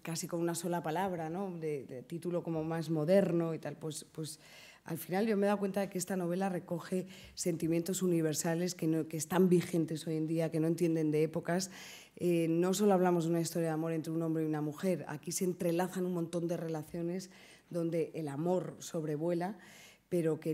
Speaker 2: casi con una sola palabra, ¿no? De, de, título como más moderno y tal, pues... pues al final yo me he dado cuenta de que esta novela recoge sentimientos universales que, están vigentes hoy en día, que no entienden de épocas. Eh, no solo hablamos de una historia de amor entre un hombre y una mujer, aquí se entrelazan un montón de relaciones donde el amor sobrevuela pero que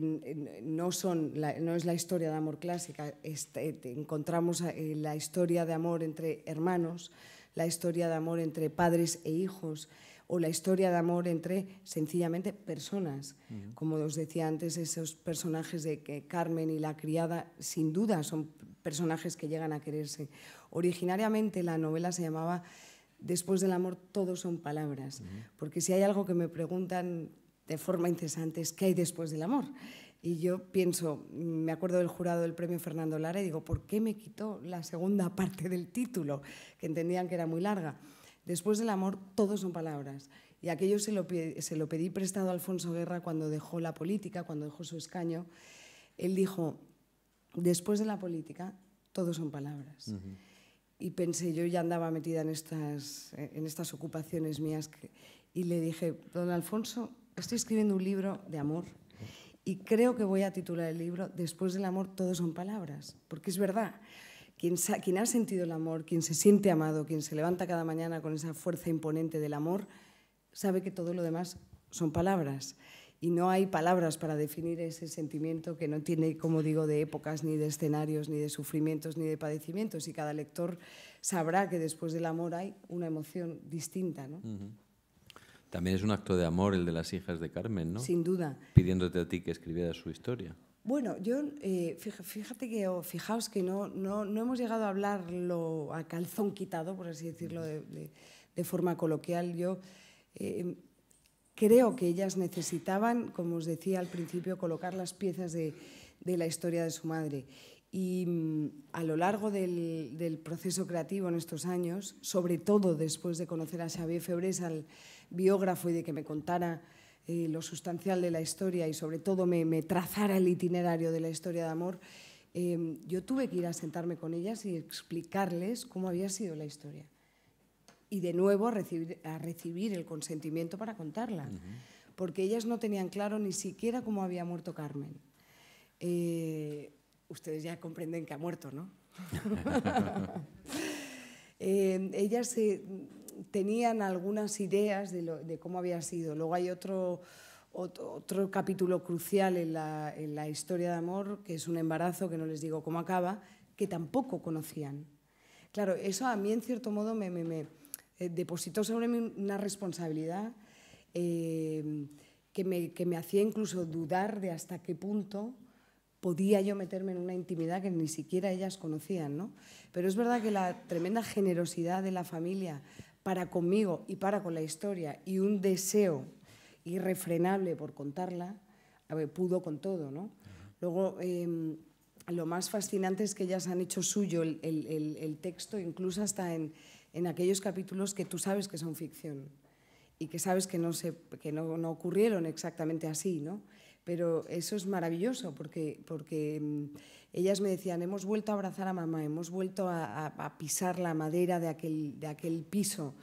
Speaker 2: no, son no es la historia de amor clásica. Este, encontramos eh, la historia de amor entre hermanos, la historia de amor entre padres e hijos, o la historia de amor entre sencillamente personas. Como os decía antes, esos personajes de que Carmen y la criada, sin duda, son personajes que llegan a quererse. Originariamente la novela se llamaba Después del amor, todos son palabras, porque si hay algo que me preguntan de forma incesante es qué hay después del amor. Y yo pienso, me acuerdo del jurado del premio Fernando Lara y digo, ¿por qué me quitó la segunda parte del título? Que entendían que era muy larga. Después del amor, todos son palabras. Y aquello se lo, pedí prestado a Alfonso Guerra cuando dejó la política, cuando dejó su escaño. Él dijo, después de la política, todos son palabras. Y pensé, yo ya andaba metida en estas, en estas ocupaciones mías, y le dije, don Alfonso, estoy escribiendo un libro de amor y creo que voy a titular el libro Después del amor, todos son palabras, porque es verdad. Quien, ha sentido el amor, quien se siente amado, quien se levanta cada mañana con esa fuerza imponente del amor, sabe que todo lo demás son palabras. Y no hay palabras para definir ese sentimiento que no tiene, como digo, de épocas, ni de escenarios, ni de sufrimientos, ni de padecimientos. Y cada lector sabrá que después del amor hay una emoción distinta.
Speaker 1: También es un acto de amor el de las hijas de Carmen, ¿no? Sin duda. Pidiéndote a ti que escribieras su historia.
Speaker 2: Bueno, yo, eh, fíjate que, fijaos que no, no, no, hemos llegado a hablarlo a calzón quitado, por así decirlo, de, forma coloquial. Yo eh, creo que ellas necesitaban, como os decía al principio, colocar las piezas de, de la historia de su madre. Y mm, a lo largo del, del, proceso creativo en estos años, sobre todo después de conocer a Xavier Febres, al biógrafo, y de que me contara eh, lo sustancial de la historia y sobre todo me, trazara el itinerario de la historia de amor, em, yo tuve que ir a sentarme con ellas y explicarles cómo había sido la historia. Y de nuevo a recibir, a recibir el consentimiento para contarla, porque ellas no tenían claro ni siquiera cómo había muerto Carmen. Eh, ustedes ya comprenden que ha muerto, ¿no? Em, ellas se tenían algunas ideas de, cómo había sido. Luego hay otro, otro, capítulo crucial en la, historia de amor, que es un embarazo, que no les digo cómo acaba, que tampoco conocían. Claro, eso a mí en cierto modo me, eh, depositó sobre mí una responsabilidad eh, que, me, que, me, hacía incluso dudar de hasta qué punto podía yo meterme en una intimidad que ni siquiera ellas conocían. ¿no? Pero es verdad que la tremenda generosidad de la familia para conmigo y para con la historia y un deseo irrefrenable por contarla, pudo con todo, ¿no? Luego, em, lo más fascinante es que ellas han hecho suyo el, texto, incluso hasta en, aquellos capítulos que tú sabes que son ficción y que sabes que no, se, no ocurrieron exactamente así, ¿no? Pero eso es maravilloso porque, mm, ellas me decían, hemos vuelto a abrazar a mamá, hemos vuelto a, pisar la madera de aquel, piso.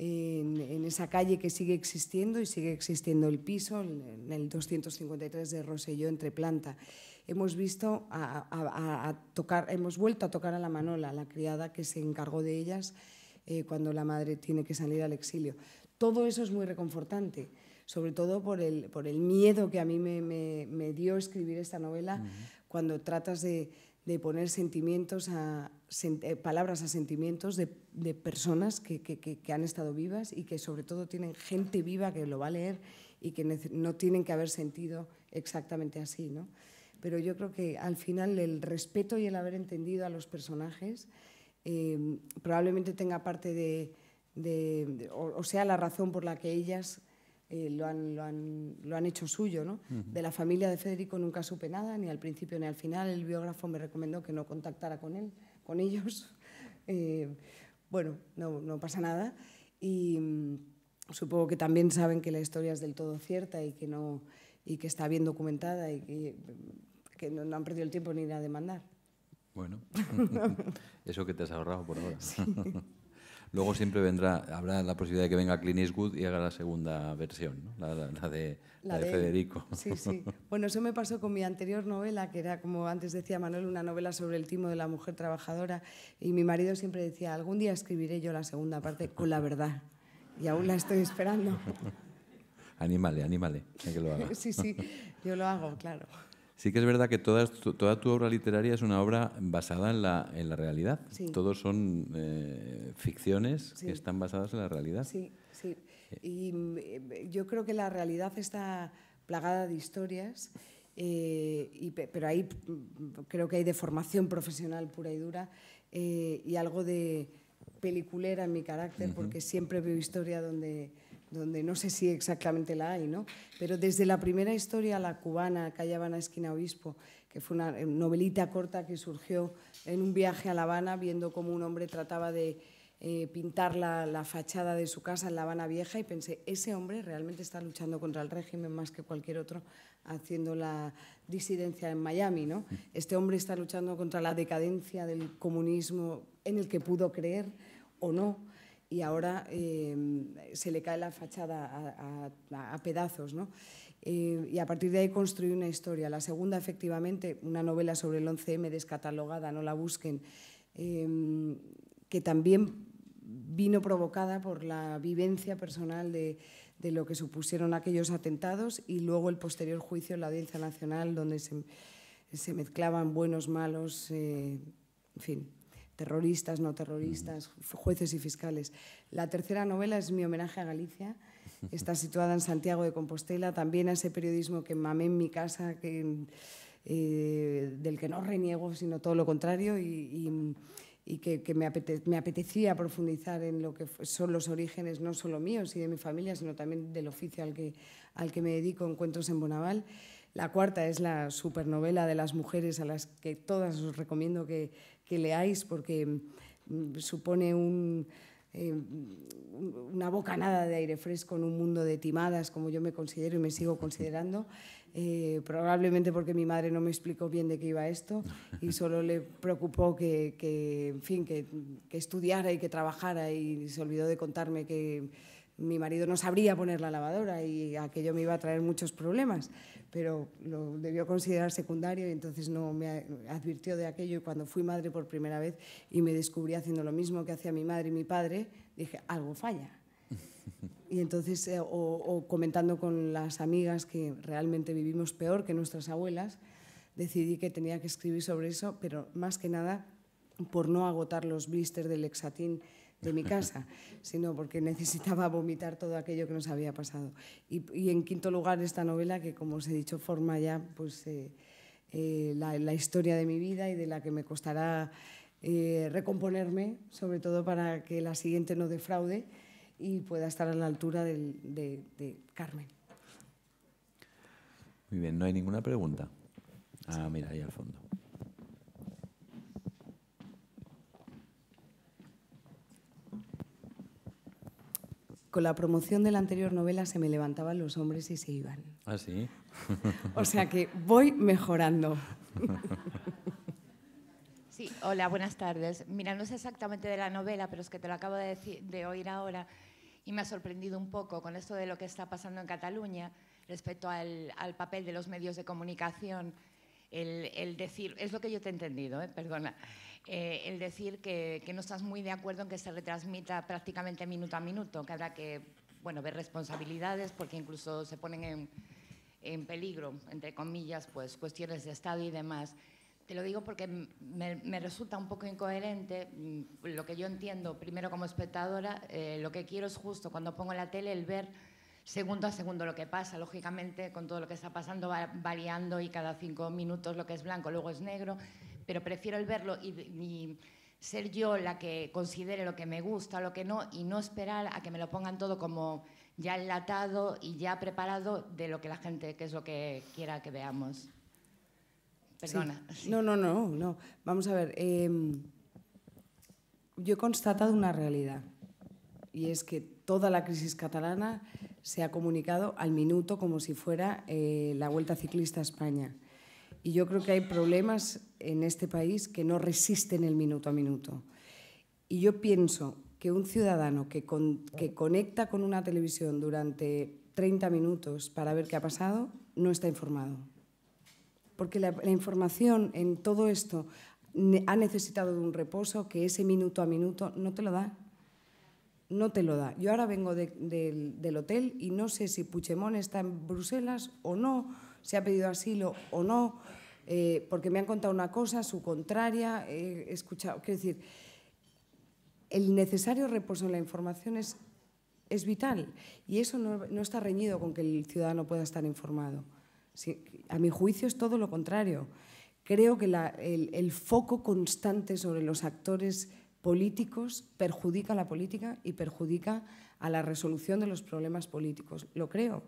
Speaker 2: En, esa calle que sigue existiendo y sigue existiendo el piso, en el 253 de Roselló, entre planta. Hemos visto a, tocar, hemos vuelto a tocar a la Manola, la criada que se encargó de ellas eh, cuando la madre tiene que salir al exilio. Todo eso es muy reconfortante sobre todo por el, por el miedo que a mí me, dio escribir esta novela cuando tratas de, poner sentimientos a, eh, palabras a sentimientos de, personas que, han estado vivas y que sobre todo tienen gente viva que lo va a leer y que no tienen que haber sentido exactamente así, ¿no? Pero yo creo que al final el respeto y el haber entendido a los personajes em, probablemente tenga parte de, o, sea la razón por la que ellas eh, lo, han, lo, han, lo, han, hecho suyo. ¿no? De la familia de Federico nunca supe nada, ni al principio ni al final. El biógrafo me recomendó que no contactara con él, con ellos. Eh, bueno, no, no, pasa nada. Y mm, supongo que también saben que la historia es del todo cierta y que, no, y que está bien documentada y que, mm, no, han perdido el tiempo ni ir a demandar.
Speaker 1: Bueno, eso que te has ahorrado por ahora. Luego siempre vendrá, habrá la posibilidad de que venga Clint Good y haga la segunda versión, la, de, de, Federico. Sí, sí.
Speaker 2: Bueno, eso me pasó con mi anterior novela, que era, como antes decía Manuel, una novela sobre el timo de la mujer trabajadora. Y mi marido siempre decía, algún día escribiré yo la segunda parte con la verdad. Y aún la estoy esperando.
Speaker 1: anímale, anímale, que lo haga. sí, sí,
Speaker 2: yo lo hago, claro.
Speaker 1: Sí que es verdad que toda, tu obra literaria es una obra basada en la, realidad. Todos son eh, ficciones que están basadas en la realidad. Sí,
Speaker 2: sí. Y eh, yo creo que la realidad está plagada de historias, eh, pero ahí mm, creo que hay deformación profesional pura y dura y algo de peliculera en mi carácter, porque siempre veo historia donde donde no sé si exactamente la hay, ¿no? Pero desde la primera historia, la cubana, Calle Habana, Esquina Obispo, que fue una eh, novelita corta que surgió en un viaje a La Habana, viendo cómo un hombre trataba de eh, pintar la, la, fachada de su casa en La Habana Vieja, y pensé, ese hombre realmente está luchando contra el régimen más que cualquier otro, haciendo la disidencia en Miami, ¿no? Este hombre está luchando contra la decadencia del comunismo en el que pudo creer o no y ahora em, se le cae la fachada a, pedazos. ¿no? Eh, y a partir de ahí construí una historia. La segunda, efectivamente, una novela sobre el 11M descatalogada, no la busquen, em, que también vino provocada por la vivencia personal de, lo que supusieron aquellos atentados y luego el posterior juicio en la Audiencia Nacional, donde se mezclaban buenos, malos, eh, en fin, terroristas, no terroristas, jueces y fiscales. La tercera novela es mi homenaje a Galicia. Está situada en Santiago de Compostela, también a ese periodismo que mamé en mi casa, que, eh, del que no reniego, sino todo lo contrario, y, que, me, apetecía profundizar en lo que son los orígenes, no solo míos y de mi familia, sino también del oficio al que, al que me dedico, Encuentros en Bonaval. La cuarta es la supernovela de las mujeres a las que todas os recomiendo que, que leáis porque mm, supone un, eh, una bocanada de aire fresco en un mundo de timadas, como yo me considero y me sigo considerando, eh, probablemente porque mi madre no me explicó bien de qué iba esto y solo le preocupó que, en fin, que, que, estudiara y que trabajara y se olvidó de contarme que mi marido no sabría poner la lavadora y aquello me iba a traer muchos problemas, pero lo debió considerar secundario y entonces no me advirtió de aquello y cuando fui madre por primera vez y me descubrí haciendo lo mismo que hacía mi madre y mi padre, dije, algo falla. Y entonces, eh, o, o, comentando con las amigas que realmente vivimos peor que nuestras abuelas, decidí que tenía que escribir sobre eso, pero más que nada por no agotar los blisters del hexatín de mi casa, sino porque necesitaba vomitar todo aquello que nos había pasado. Y, en quinto lugar, esta novela que, como os he dicho, forma ya pues, eh, eh, la, historia de mi vida y de la que me costará eh, recomponerme, sobre todo para que la siguiente no defraude y pueda estar a la altura de, de, Carmen.
Speaker 1: Muy bien, no hay ninguna pregunta. Ah, mira, ahí al fondo.
Speaker 2: con la promoción de la anterior novela se me levantaban los hombres y se iban.
Speaker 1: Ah, sí. o
Speaker 2: sea que voy mejorando.
Speaker 3: sí, hola, buenas tardes. Mira, no es exactamente de la novela, pero es que te lo acabo de, decir, de oír ahora y me ha sorprendido un poco con esto de lo que está pasando en Cataluña respecto al papel de los medios de comunicación el, decir, es lo que yo te he entendido, ¿eh? perdona, eh, el decir que, que, no estás muy de acuerdo en que se retransmita prácticamente minuto a minuto, que habrá que bueno, ver responsabilidades porque incluso se ponen en, peligro, entre comillas, pues cuestiones de Estado y demás. Te lo digo porque me, resulta un poco incoherente mm, lo que yo entiendo, primero como espectadora, eh, lo que quiero es justo cuando pongo la tele el ver segundo a segundo lo que pasa. Lógicamente, con todo lo que está pasando va variando y cada cinco minutos lo que es blanco luego es negro, pero prefiero el verlo y, ser yo la que considere lo que me gusta, lo que no, y no esperar a que me lo pongan todo como ya enlatado y ya preparado de lo que la gente, que es lo que quiera que veamos. Perdona.
Speaker 2: No, no, no, no. Vamos a ver. Em, yo he constatado una realidad y es que toda la crisis catalana se ha comunicado al minuto como si fuera eh, la Vuelta Ciclista a España. Y yo creo que hay problemas en este país que no resisten el minuto a minuto. Y yo pienso que un ciudadano que, conecta con una televisión durante 30 minutos para ver qué ha pasado, no está informado. Porque la, la información en todo esto ha necesitado de un reposo que ese minuto a minuto no te lo da no te lo da. Yo ahora vengo del hotel y no sé si Puchemón está en Bruselas o no, si ha pedido asilo o no, eh, porque me han contado una cosa, su contraria, eh, escuchado. Quiero decir, el necesario reposo en la información es, es vital y eso no, está reñido con que el ciudadano pueda estar informado. a mi juicio es todo lo contrario. Creo que el, el foco constante sobre los actores políticos perjudica a la política y perjudica a la resolución de los problemas políticos. Lo creo.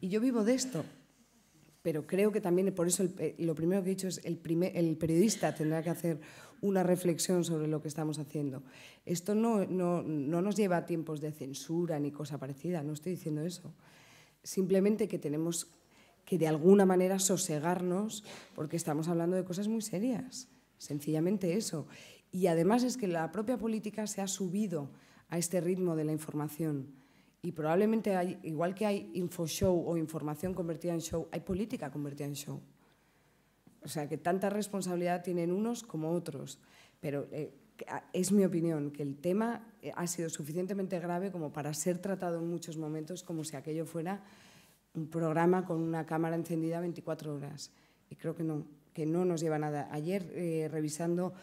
Speaker 2: Y yo vivo de esto. Pero creo que también, por eso eh, lo primero que he dicho es el, el periodista tendrá que hacer una reflexión sobre lo que estamos haciendo. Esto no, no, nos lleva a tiempos de censura ni cosa parecida, no estoy diciendo eso. Simplemente que tenemos que de alguna manera sosegarnos porque estamos hablando de cosas muy serias, sencillamente eso. Y además es que la propia política se ha subido a este ritmo de la información. Y probablemente, igual que hay infoshow o información convertida en show, hay política convertida en show. O sea, que tanta responsabilidad tienen unos como otros. Pero eh, ah, es mi opinión que el tema eh, ha sido suficientemente grave como para ser tratado en muchos momentos como si aquello fuera un programa con una cámara encendida 24 horas. Y creo que no, que no nos lleva a nada. Ayer, eh, revisando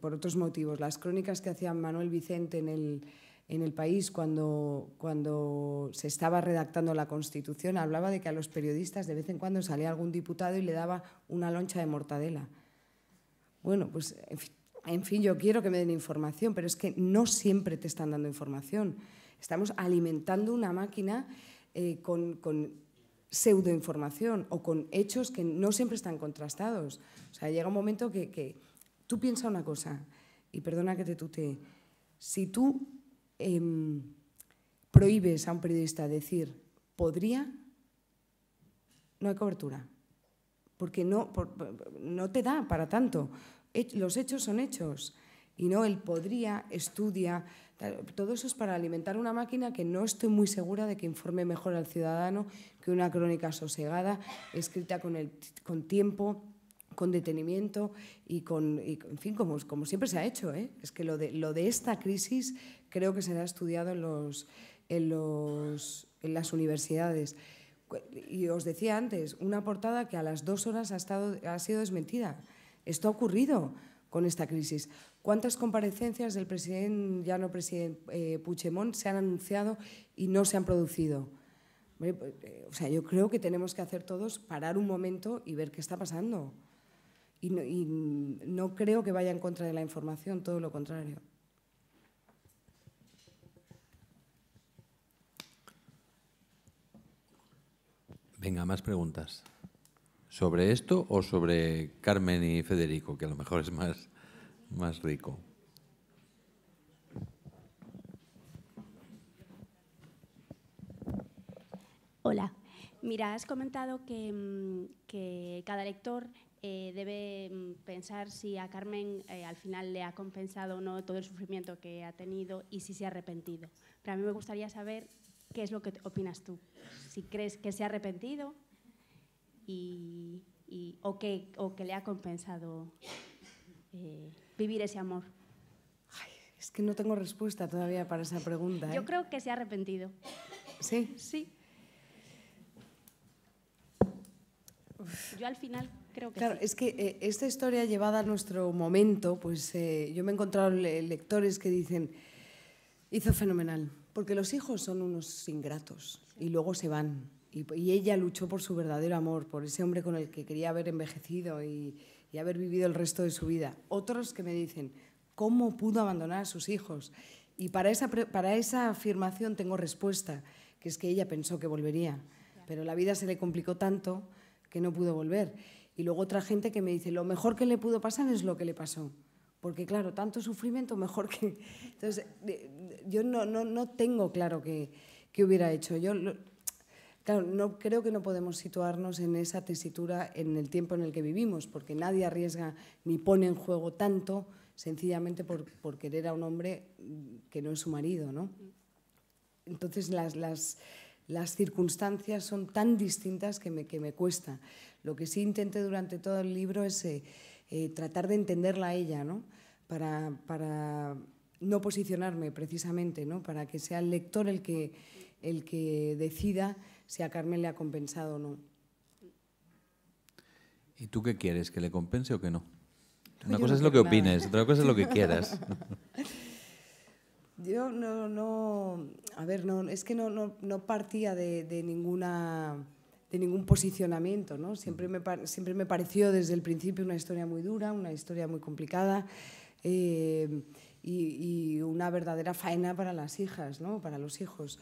Speaker 2: por otros motivos. Las crónicas que hacía Manuel Vicente en el, país cuando, se estaba redactando la Constitución hablaba de que a los periodistas de vez en cuando salía algún diputado y le daba una loncha de mortadela. Bueno, pues en fin, yo quiero que me den información, pero es que no siempre te están dando información. Estamos alimentando una máquina eh, con, pseudoinformación o con hechos que no siempre están contrastados. O sea, llega un momento que Tú piensa una cosa, y perdona que te tutee, si tú em, prohíbes a un periodista decir podría, no hay cobertura, porque no, no te da para tanto. Los hechos son hechos y no el podría, estudia. Todo eso es para alimentar una máquina que no estoy muy segura de que informe mejor al ciudadano que una crónica sosegada, escrita con, el, con tiempo, con detenimiento y con, en fin, como, como, siempre se ha hecho. ¿eh? Es que lo de, lo de esta crisis creo que será estudiado en, los, en, los, en las universidades. Y os decía antes, una portada que a las dos horas ha, estado, ha sido desmentida. Esto ha ocurrido con esta crisis. ¿Cuántas comparecencias del presidente, ya no presidente eh, se han anunciado y no se han producido? Pues, eh, o sea, yo creo que tenemos que hacer todos parar un momento y ver qué está pasando y no, creo que vaya en contra de la información, todo lo contrario.
Speaker 1: Venga, más preguntas. ¿Sobre esto o sobre Carmen y Federico, que a lo mejor es más, más rico?
Speaker 4: Hola. Mira, has comentado que, mm, que cada lector eh, debe mm, pensar si a Carmen eh, al final le ha compensado o no todo el sufrimiento que ha tenido y si se ha arrepentido. Pero a mí me gustaría saber qué es lo que opinas tú, si crees que se ha arrepentido y, o, que, que le ha compensado eh, vivir ese amor.
Speaker 2: es que no tengo respuesta todavía para esa pregunta. Yo
Speaker 4: creo que se ha arrepentido.
Speaker 2: ¿Sí? Sí.
Speaker 4: Yo al final Claro,
Speaker 2: es que eh, esta historia llevada a nuestro momento, pues eh, yo me he encontrado lectores que dicen, hizo fenomenal, porque los hijos son unos ingratos y luego se van. Y, ella luchó por su verdadero amor, por ese hombre con el que quería haber envejecido y, haber vivido el resto de su vida. Otros que me dicen, ¿cómo pudo abandonar a sus hijos? Y para esa, para esa afirmación tengo respuesta, que es que ella pensó que volvería, pero la vida se le complicó tanto que no pudo volver. Y luego otra gente que me dice, lo mejor que le pudo pasar es lo que le pasó. Porque claro, tanto sufrimiento mejor que... Entonces, yo no, tengo claro qué hubiera hecho. Yo, claro, no, creo que no podemos situarnos en esa tesitura en el tiempo en el que vivimos, porque nadie arriesga ni pone en juego tanto sencillamente por, querer a un hombre que no es su marido, ¿no? Entonces, las, circunstancias son tan distintas que me, que me cuesta. Lo que sí intenté durante todo el libro es eh, eh, tratar de entenderla a ella, ¿no? Para, no posicionarme precisamente, ¿no? Para que sea el lector el que, el que decida si a Carmen le ha compensado o no.
Speaker 1: ¿Y tú qué quieres? ¿Que le compense o que no?
Speaker 2: Una cosa es lo que opines, otra cosa es lo que quieras. Yo no, a ver, no, es que no, no, partía de, de ninguna de ningún posicionamiento. ¿no? Siempre, me, siempre me pareció desde el principio una historia muy dura, una historia muy complicada eh, y, una verdadera faena para las hijas, ¿no? para los hijos.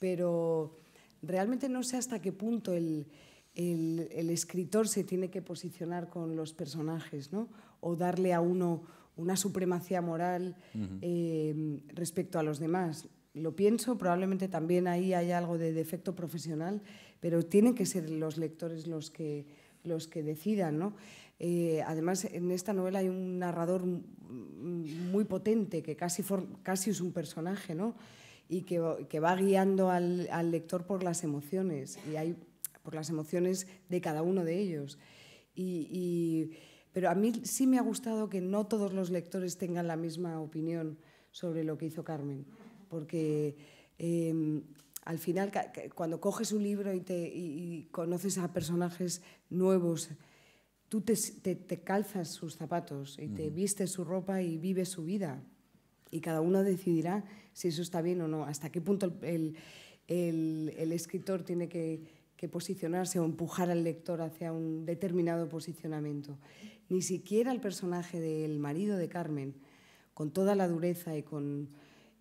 Speaker 2: Pero realmente no sé hasta qué punto el, escritor se tiene que posicionar con los personajes ¿no? o darle a uno una supremacía moral eh, respecto a los demás lo pienso, probablemente también ahí hay algo de defecto profesional, pero tienen que ser los lectores los que, los que decidan. ¿no? Eh, además, en esta novela hay un narrador muy potente, que casi, es un personaje, ¿no? y que, va guiando al, lector por las emociones, y hay, por las emociones de cada uno de ellos. y, pero a mí sí me ha gustado que no todos los lectores tengan la misma opinión sobre lo que hizo Carmen porque em, al final cuando coges un libro y, te, conoces a personajes nuevos, tú te, calzas sus zapatos y te vistes su ropa y vives su vida. Y cada uno decidirá si eso está bien o no, hasta qué punto el, el, escritor tiene que posicionarse o empujar al lector hacia un determinado posicionamiento. Ni siquiera el personaje del marido de Carmen, con toda la dureza y con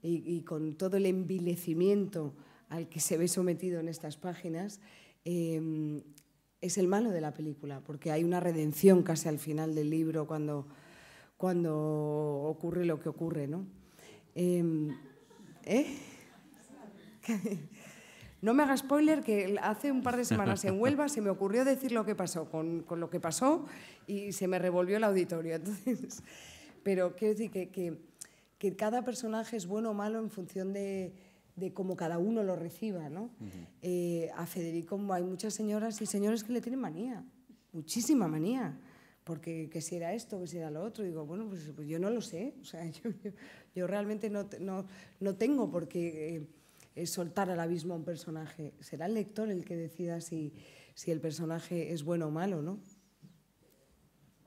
Speaker 2: y, con todo el envilecimiento al que se ve sometido en estas páginas, em, es el malo de la película, porque hay una redención casi al final del libro cuando, cuando ocurre lo que ocurre, ¿no? Em, ¿eh? No me haga spoiler, que hace un par de semanas en Huelva se me ocurrió decir lo que pasó, con, con lo que pasó, y se me revolvió el auditorio. Entonces, pero quiero decir que que cada personaje es bueno o malo en función de, cómo cada uno lo reciba. ¿no? Eh, a Federico hay muchas señoras y señores que le tienen manía, muchísima manía. Porque que si era esto, que si era lo otro, digo, bueno, pues, pues yo no lo sé. O sea, yo, realmente no, tengo por qué eh, soltar al abismo a un personaje. Será el lector el que decida si, si el personaje es bueno o malo, ¿no?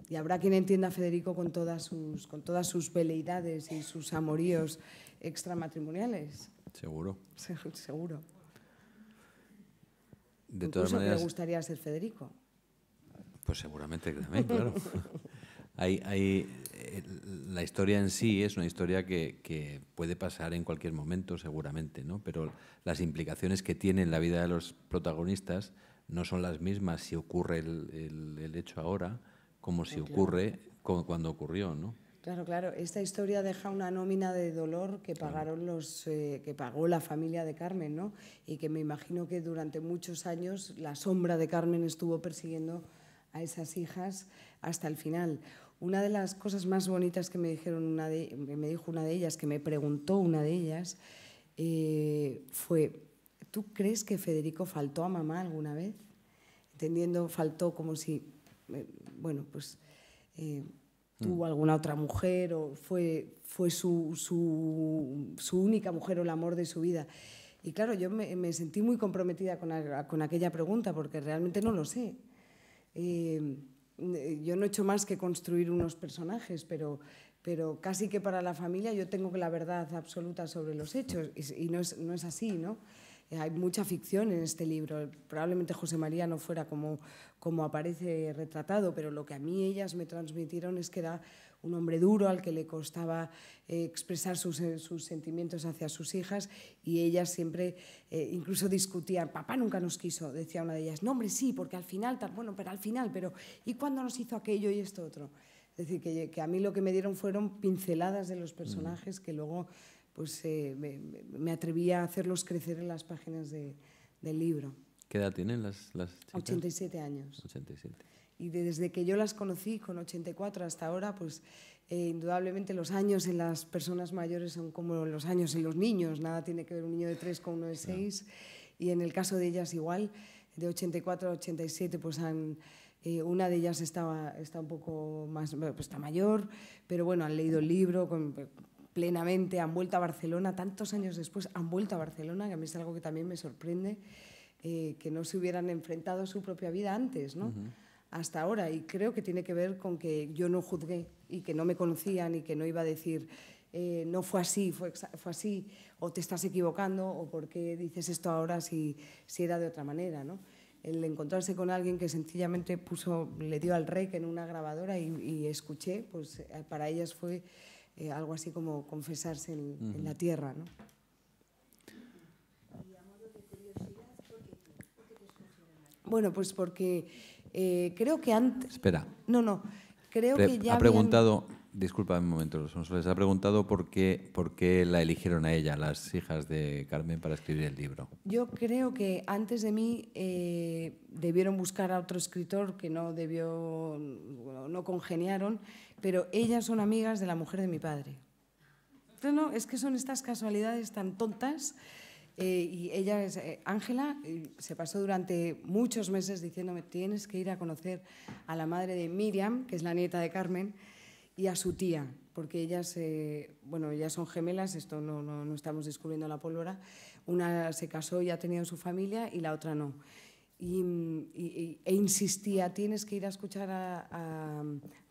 Speaker 2: y habrá quien entienda a Federico con todas sus, con todas sus veleidades y sus amoríos extramatrimoniales. Seguro. seguro.
Speaker 1: De me
Speaker 2: gustaría ser Federico?
Speaker 1: Pues seguramente también, claro. hay, eh, la historia en sí es una historia que, puede pasar en cualquier momento, seguramente, ¿no? Pero las implicaciones que tiene en la vida de los protagonistas no son las mismas si ocurre el hecho ahora como si ocurre como cuando ocurrió, ¿no?
Speaker 2: Claro, claro. Esta historia deja una nómina de dolor que pagaron los, eh, que pagó la familia de Carmen, ¿no? Y que me imagino que durante muchos años la sombra de Carmen estuvo persiguiendo a esas hijas hasta el final. Una de las cosas más bonitas que me dijeron una me dijo una de ellas, que me preguntó una de ellas, eh, fue: ¿Tú crees que Federico faltó a mamá alguna vez? Entendiendo faltó como si bueno, pues eh, tuvo mm. alguna otra mujer o fue, su, única mujer o el amor de su vida. Y claro, yo me, sentí muy comprometida con, aquella pregunta porque realmente no lo sé. Eh, eh, yo no he hecho más que construir unos personajes, pero, casi que para la familia yo tengo la verdad absoluta sobre los hechos y, no, es, no es así, ¿no? Eh, hay mucha ficción en este libro. Probablemente José María no fuera como, como aparece retratado, pero lo que a mí ellas me transmitieron es que era un hombre duro al que le costaba eh, expresar sus, eh, sus, sentimientos hacia sus hijas y ellas siempre incluso discutían, papá nunca nos quiso, decía una de ellas, no hombre sí, porque al final, bueno, pero al final, pero ¿y cuándo nos hizo aquello y esto otro? Es decir, que, que a mí lo que me dieron fueron pinceladas de los personajes que luego pues eh, me, me, atreví a hacerlos crecer en las páginas del libro.
Speaker 1: ¿Qué edad tienen las, chicas? 87 años. 87.
Speaker 2: Y desde que yo las conocí, con 84 hasta ahora, pues eh, indudablemente los años en las personas mayores son como los años en los niños, nada tiene que ver un niño de 3 con uno de 6, y en el caso de ellas igual, de 84 a 87 pues eh, una de ellas está un poco más, pues, está mayor, pero bueno, han leído el libro, con, plenamente, han vuelto a Barcelona, tantos años después han vuelto a Barcelona, que a mí es algo que también me sorprende, eh, que no se hubieran enfrentado a su propia vida antes, ¿no? Hasta ahora, y creo que tiene que ver con que yo no juzgué y que no me conocían y que no iba a decir, eh, no fue así, fue, así, o te estás equivocando, o por qué dices esto ahora si, si era de otra manera, ¿no? El encontrarse con alguien que sencillamente puso, le dio al rec en una grabadora y, y escuché, pues eh, para ellas fue eh, algo así como confesarse en, la tierra. ¿no? Bueno, pues porque eh, creo que antes... Espera. No, no. Creo que ya... Ha preguntado...
Speaker 1: Disculpa un momento, les ha preguntado por qué, por qué la eligieron a ella, las hijas de Carmen, para escribir el libro.
Speaker 2: Yo creo que antes de mí eh, debieron buscar a otro escritor que no debió, no congeniaron, pero ellas son amigas de la mujer de mi padre. No, no es que son estas casualidades tan tontas. Eh, y ella es eh, Ángela, se pasó durante muchos meses diciéndome, tienes que ir a conocer a la madre de Miriam, que es la nieta de Carmen, y a su tía, porque ellas, eh, bueno, ellas son gemelas, esto no, no, estamos descubriendo la pólvora. Una se casó y ha tenido su familia y la otra no. e insistía, tienes que ir a escuchar a,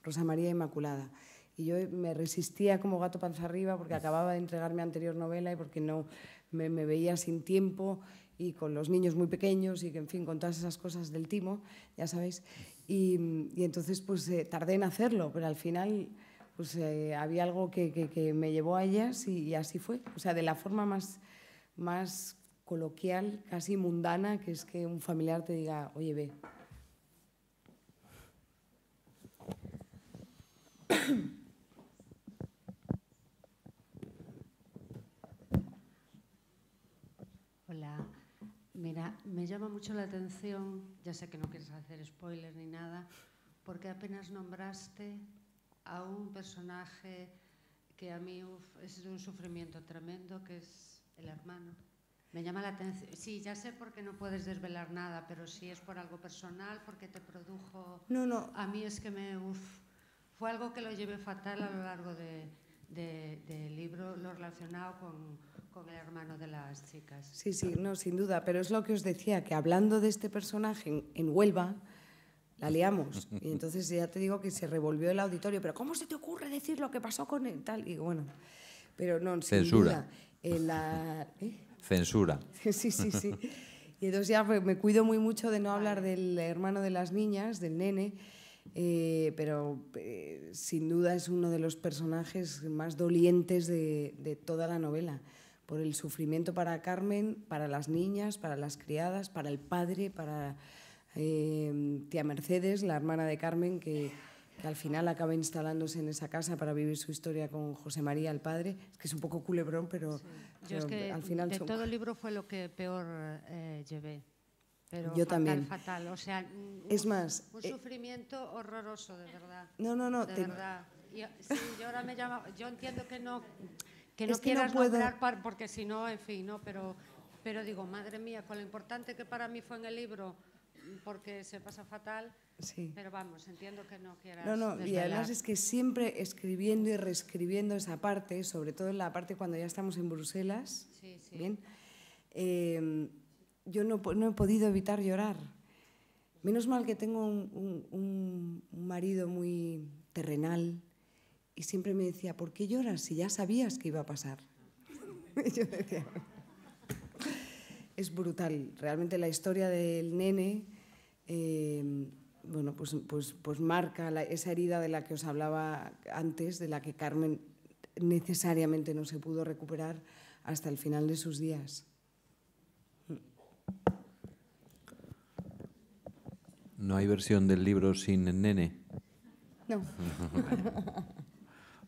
Speaker 2: Rosa María Inmaculada. Y yo me resistía como gato panza arriba porque acababa de entregar mi anterior novela y porque no me, veía sin tiempo y con los niños muy pequeños y que, en fin, con todas esas cosas del timo, ya sabéis. Y, entonces pues eh, tardé en hacerlo, pero al final pues, eh, había algo que, me llevó a ellas y, así fue. O sea, de la forma más coloquial, casi mundana, que es que un familiar te diga, oye, ve.
Speaker 4: Mira, me llama mucho la atención, ya sé que no quieres hacer spoilers ni nada, porque apenas nombraste a un personaje que a mí es de un sufrimiento tremendo, que es el hermano. Me llama la atención. Sí, ya sé por qué no puedes desvelar nada, pero si es por algo personal, porque te produjo. No, no. A mí es que me. fue algo que lo llevé fatal a lo largo del libro, lo relacionado con con el hermano de las chicas.
Speaker 2: Sí, sí, no, sin duda, pero es lo que os decía, que hablando de este personaje en, Huelva, la liamos. Y entonces ya te digo que se revolvió el auditorio, pero ¿cómo se te ocurre decir lo que pasó con él? Tal, y bueno, pero no, sin Censura. Duda, la, ¿eh?
Speaker 1: Censura. Sí, sí, sí.
Speaker 2: Y entonces ya me cuido muy mucho de no hablar del hermano de las niñas, del nene, eh, pero eh, sin duda es uno de los personajes más dolientes de, de toda la novela por el sufrimiento para Carmen, para las niñas, para las criadas, para el padre, para eh, tía Mercedes, la hermana de Carmen, que, al final acaba instalándose en esa casa para vivir su historia con José María, el padre. Es que es un poco culebrón, pero, Yo es que al final... todo el
Speaker 4: libro fue lo que peor eh, llevé. Pero Yo fatal, también. fatal. O sea, mm, un, es más, un eh, sufrimiento horroroso, de verdad. No, no, no. De verdad. yo entiendo que no, que no quieras no porque si no, en fin, no, pero, pero digo, madre mía, con lo importante que para mí fue en el libro, porque se pasa fatal. Pero vamos, entiendo que no quieras. No, no, y además es
Speaker 2: que siempre escribiendo y reescribiendo esa parte, sobre todo en la parte cuando ya estamos en Bruselas, ¿bien? Em, yo no, no, he podido evitar llorar. Menos mal que tengo un, un, un marido muy terrenal, y siempre me decía, ¿por qué lloras si ya sabías que iba a pasar? yo decía, es brutal. Realmente la historia del nene, eh, bueno, pues, pues, pues marca esa herida de la que os hablaba antes, de la que Carmen necesariamente no se pudo recuperar hasta el final de sus días.
Speaker 1: ¿No hay versión del libro sin el nene?
Speaker 2: No.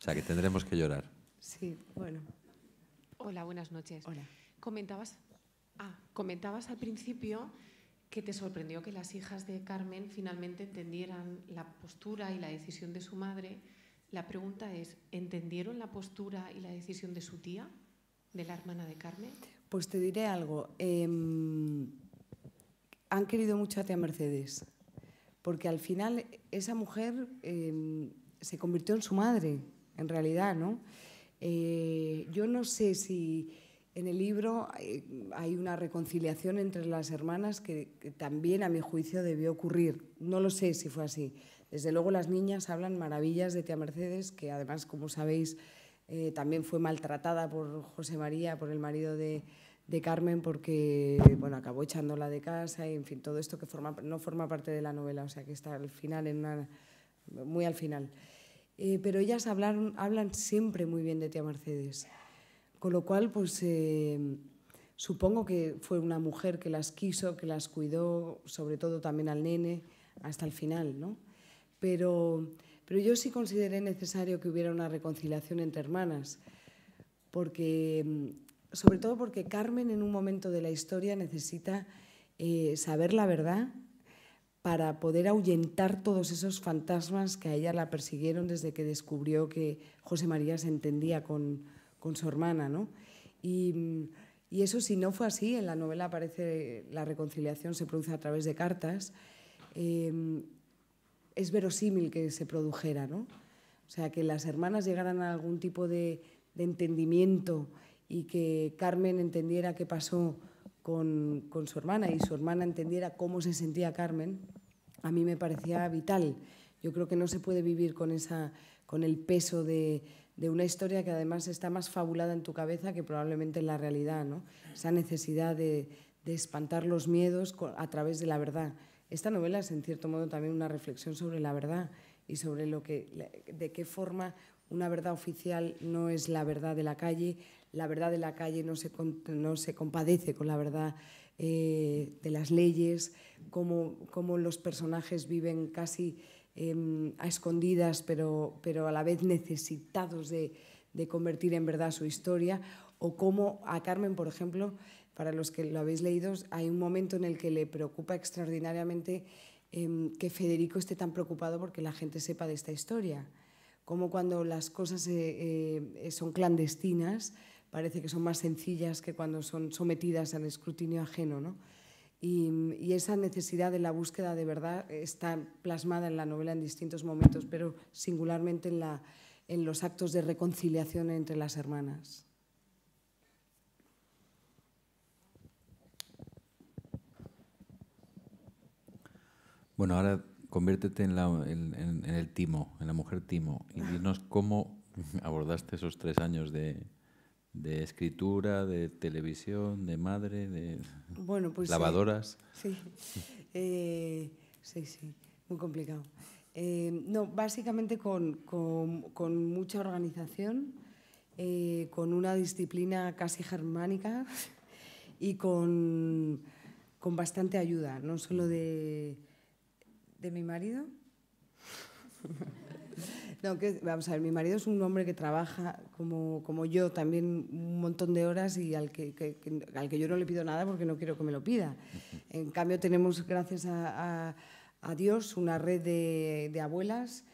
Speaker 1: sea que tendremos que llorar.
Speaker 2: Sí, bueno. Hola, buenas noches. Hola. Comentabas, ah, comentabas al principio que te sorprendió que las hijas de Carmen finalmente entendieran
Speaker 4: la postura y la decisión de su madre. La pregunta es, ¿entendieron la postura y la decisión de su tía, de la hermana de Carmen?
Speaker 2: Pues te diré algo. Em, han querido mucho a tía Mercedes, porque al final esa mujer em, se convirtió en su madre en realidad, ¿no? Eh, yo no sé si en el libro eh, hay una reconciliación entre las hermanas que, también a mi juicio debió ocurrir. No lo sé si fue así. Desde luego las niñas hablan maravillas de tía Mercedes, que además, como sabéis, eh, también fue maltratada por José María, por el marido de, Carmen, porque bueno, acabó echándola de casa y, en fin, todo esto que forma, no forma parte de la novela, o sea que está al final, en una, muy al final. Eh, pero ellas hablan siempre muy bien de tía Mercedes. Con lo cual, pues eh, supongo que fue una mujer que las quiso, que las cuidó, sobre todo también al nene, hasta el final, ¿no? Pero, yo sí consideré necesario que hubiera una reconciliación entre hermanas, porque, sobre todo porque Carmen en un momento de la historia necesita eh, saber la verdad para poder ahuyentar todos esos fantasmas que a ella la persiguieron desde que descubrió que José María se entendía con, su hermana. Y, eso si no fue así, en la novela aparece la reconciliación se produce a través de cartas, eh, es verosímil que se produjera, o sea, que las hermanas llegaran a algún tipo de, entendimiento y que Carmen entendiera qué pasó con, con, su hermana y su hermana entendiera cómo se sentía Carmen, a mí me parecía vital. Yo creo que no se puede vivir con, esa, con el peso de, una historia que además está más fabulada en tu cabeza que probablemente en la realidad, ¿no? Esa necesidad de, espantar los miedos a través de la verdad. Esta novela es en cierto modo también una reflexión sobre la verdad y sobre lo que, de qué forma una verdad oficial no es la verdad de la calle, la verdad de la calle no se, no se compadece con la verdad eh, de las leyes, cómo, los personajes viven casi em, a escondidas, pero, a la vez necesitados de, convertir en verdad su historia, o cómo a Carmen, por ejemplo, para los que lo habéis leído, hay un momento en el que le preocupa extraordinariamente em, que Federico esté tan preocupado porque la gente sepa de esta historia, como cuando las cosas eh, eh, son clandestinas, parece que son más sencillas que cuando son sometidas al escrutinio ajeno. Y, esa necesidad de la búsqueda de verdad está plasmada en la novela en distintos momentos, pero singularmente en, los actos de reconciliación entre las hermanas.
Speaker 1: Bueno, ahora conviértete en, en, el timo, en la mujer timo, y dinos cómo abordaste esos tres años de, de escritura, de televisión, de madre, de pues lavadoras.
Speaker 2: Eh, sí, sí. muy complicado. Eh, no, básicamente con, mucha organización, eh, con una disciplina casi germánica y con, bastante ayuda, no solo de, de mi marido que, vamos a ver, mi marido es un hombre que trabaja como, como yo también un montón de horas y al que, al que yo no le pido nada porque no quiero que me lo pida. En cambio, tenemos, gracias a, Dios, una red de, de abuelas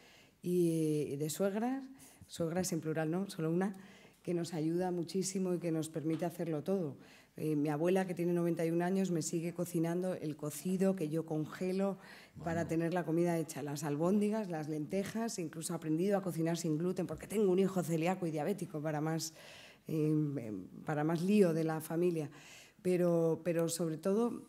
Speaker 2: y de suegras, suegras en plural, ¿no? Solo una, que nos ayuda muchísimo y que nos permite hacerlo todo. Eh, mi abuela, que tiene 91 años, me sigue cocinando el cocido que yo congelo para tener la comida hecha, las albóndigas, las lentejas, incluso he aprendido a cocinar sin gluten porque tengo un hijo celíaco y diabético para más, em, em, para más lío de la familia, pero, pero sobre todo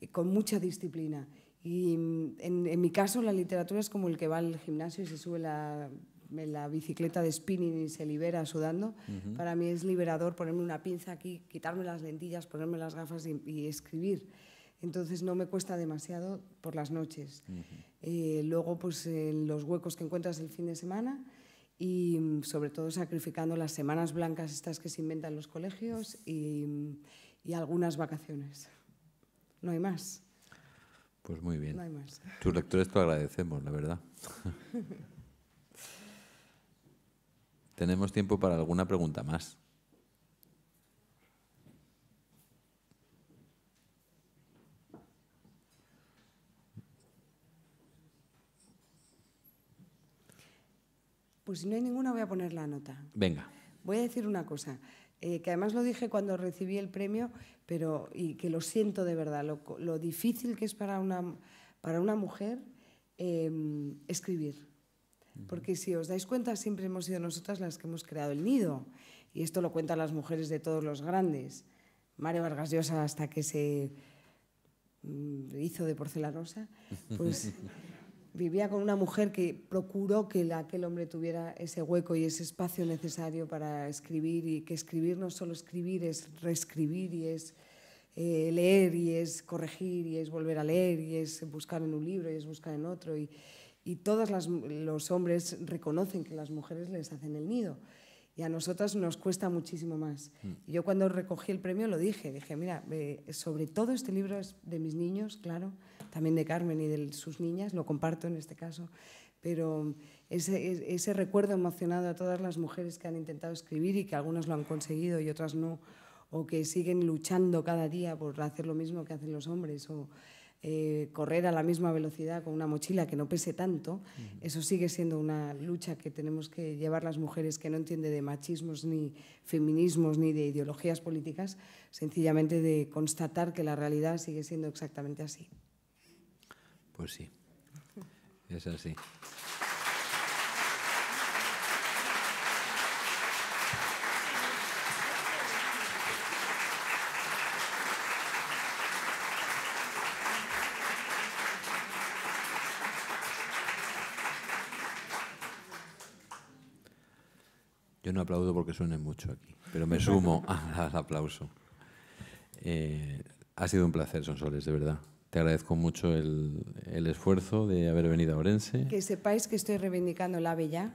Speaker 2: eh, con mucha disciplina. Y mm, en, en mi caso la literatura es como el que va al gimnasio y se sube la la bicicleta de spinning y se libera sudando. Para mí es liberador ponerme una pinza aquí, quitarme las lentillas, ponerme las gafas y, escribir. Entonces no me cuesta demasiado por las noches. Eh, luego, pues los huecos que encuentras el fin de semana y sobre todo sacrificando las semanas blancas estas que se inventan los colegios y, algunas vacaciones. No hay más.
Speaker 1: Pues muy bien. No hay Tus lectores te agradecemos, la verdad. Tenemos tiempo para alguna pregunta más.
Speaker 2: Pues si no hay ninguna, voy a poner la nota. Venga. Voy a decir una cosa, eh, que además lo dije cuando recibí el premio, pero y que lo siento de verdad, lo, difícil que es para una, para una mujer eh, escribir. Porque si os dais cuenta, siempre hemos sido nosotras las que hemos creado el nido. Y esto lo cuentan las mujeres de todos los grandes. Mario Vargas Llosa, hasta que se mm, hizo de porcelanosa,
Speaker 4: pues
Speaker 2: vivía con una mujer que procuró que aquel hombre tuviera ese hueco y ese espacio necesario para escribir y que escribir no solo escribir, es reescribir y es eh, leer y es corregir y es volver a leer y es buscar en un libro y es buscar en otro. Y, y todos los hombres reconocen que las mujeres les hacen el nido. Y a nosotras nos cuesta muchísimo más. Mm. Yo cuando recogí el premio lo dije, dije, mira, sobre todo este libro es de mis niños, claro, también de Carmen y de sus niñas, lo comparto en este caso, pero ese, ese recuerdo emocionado a todas las mujeres que han intentado escribir y que algunas lo han conseguido y otras no, o que siguen luchando cada día por hacer lo mismo que hacen los hombres, o eh, correr a la misma velocidad con una mochila que no pese tanto, eso sigue siendo una lucha que tenemos que llevar las mujeres que no entiende de machismos ni feminismos ni de ideologías políticas, sencillamente de constatar que la realidad sigue siendo exactamente así.
Speaker 1: Pues sí, es así. Un aplaudo porque suene mucho aquí, pero me sumo al aplauso. Eh, ha sido un placer, Sonsoles, de verdad. Te agradezco mucho el, esfuerzo de haber venido a Orense.
Speaker 2: Que sepáis que estoy reivindicando la AVE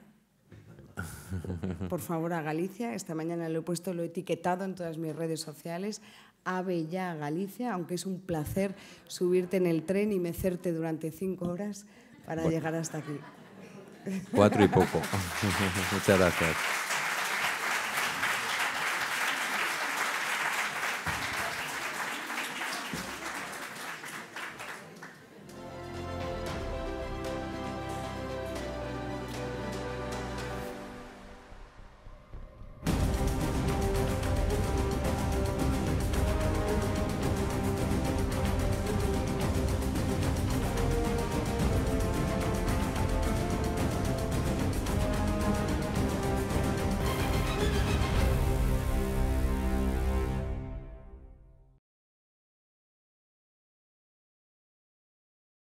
Speaker 2: Por favor, a Galicia. Esta mañana lo he puesto, lo he etiquetado en todas mis redes sociales. AVE ya Galicia, aunque es un placer subirte en el tren y mecerte durante cinco horas para llegar hasta aquí. Cuatro y poco.
Speaker 1: Muchas gracias.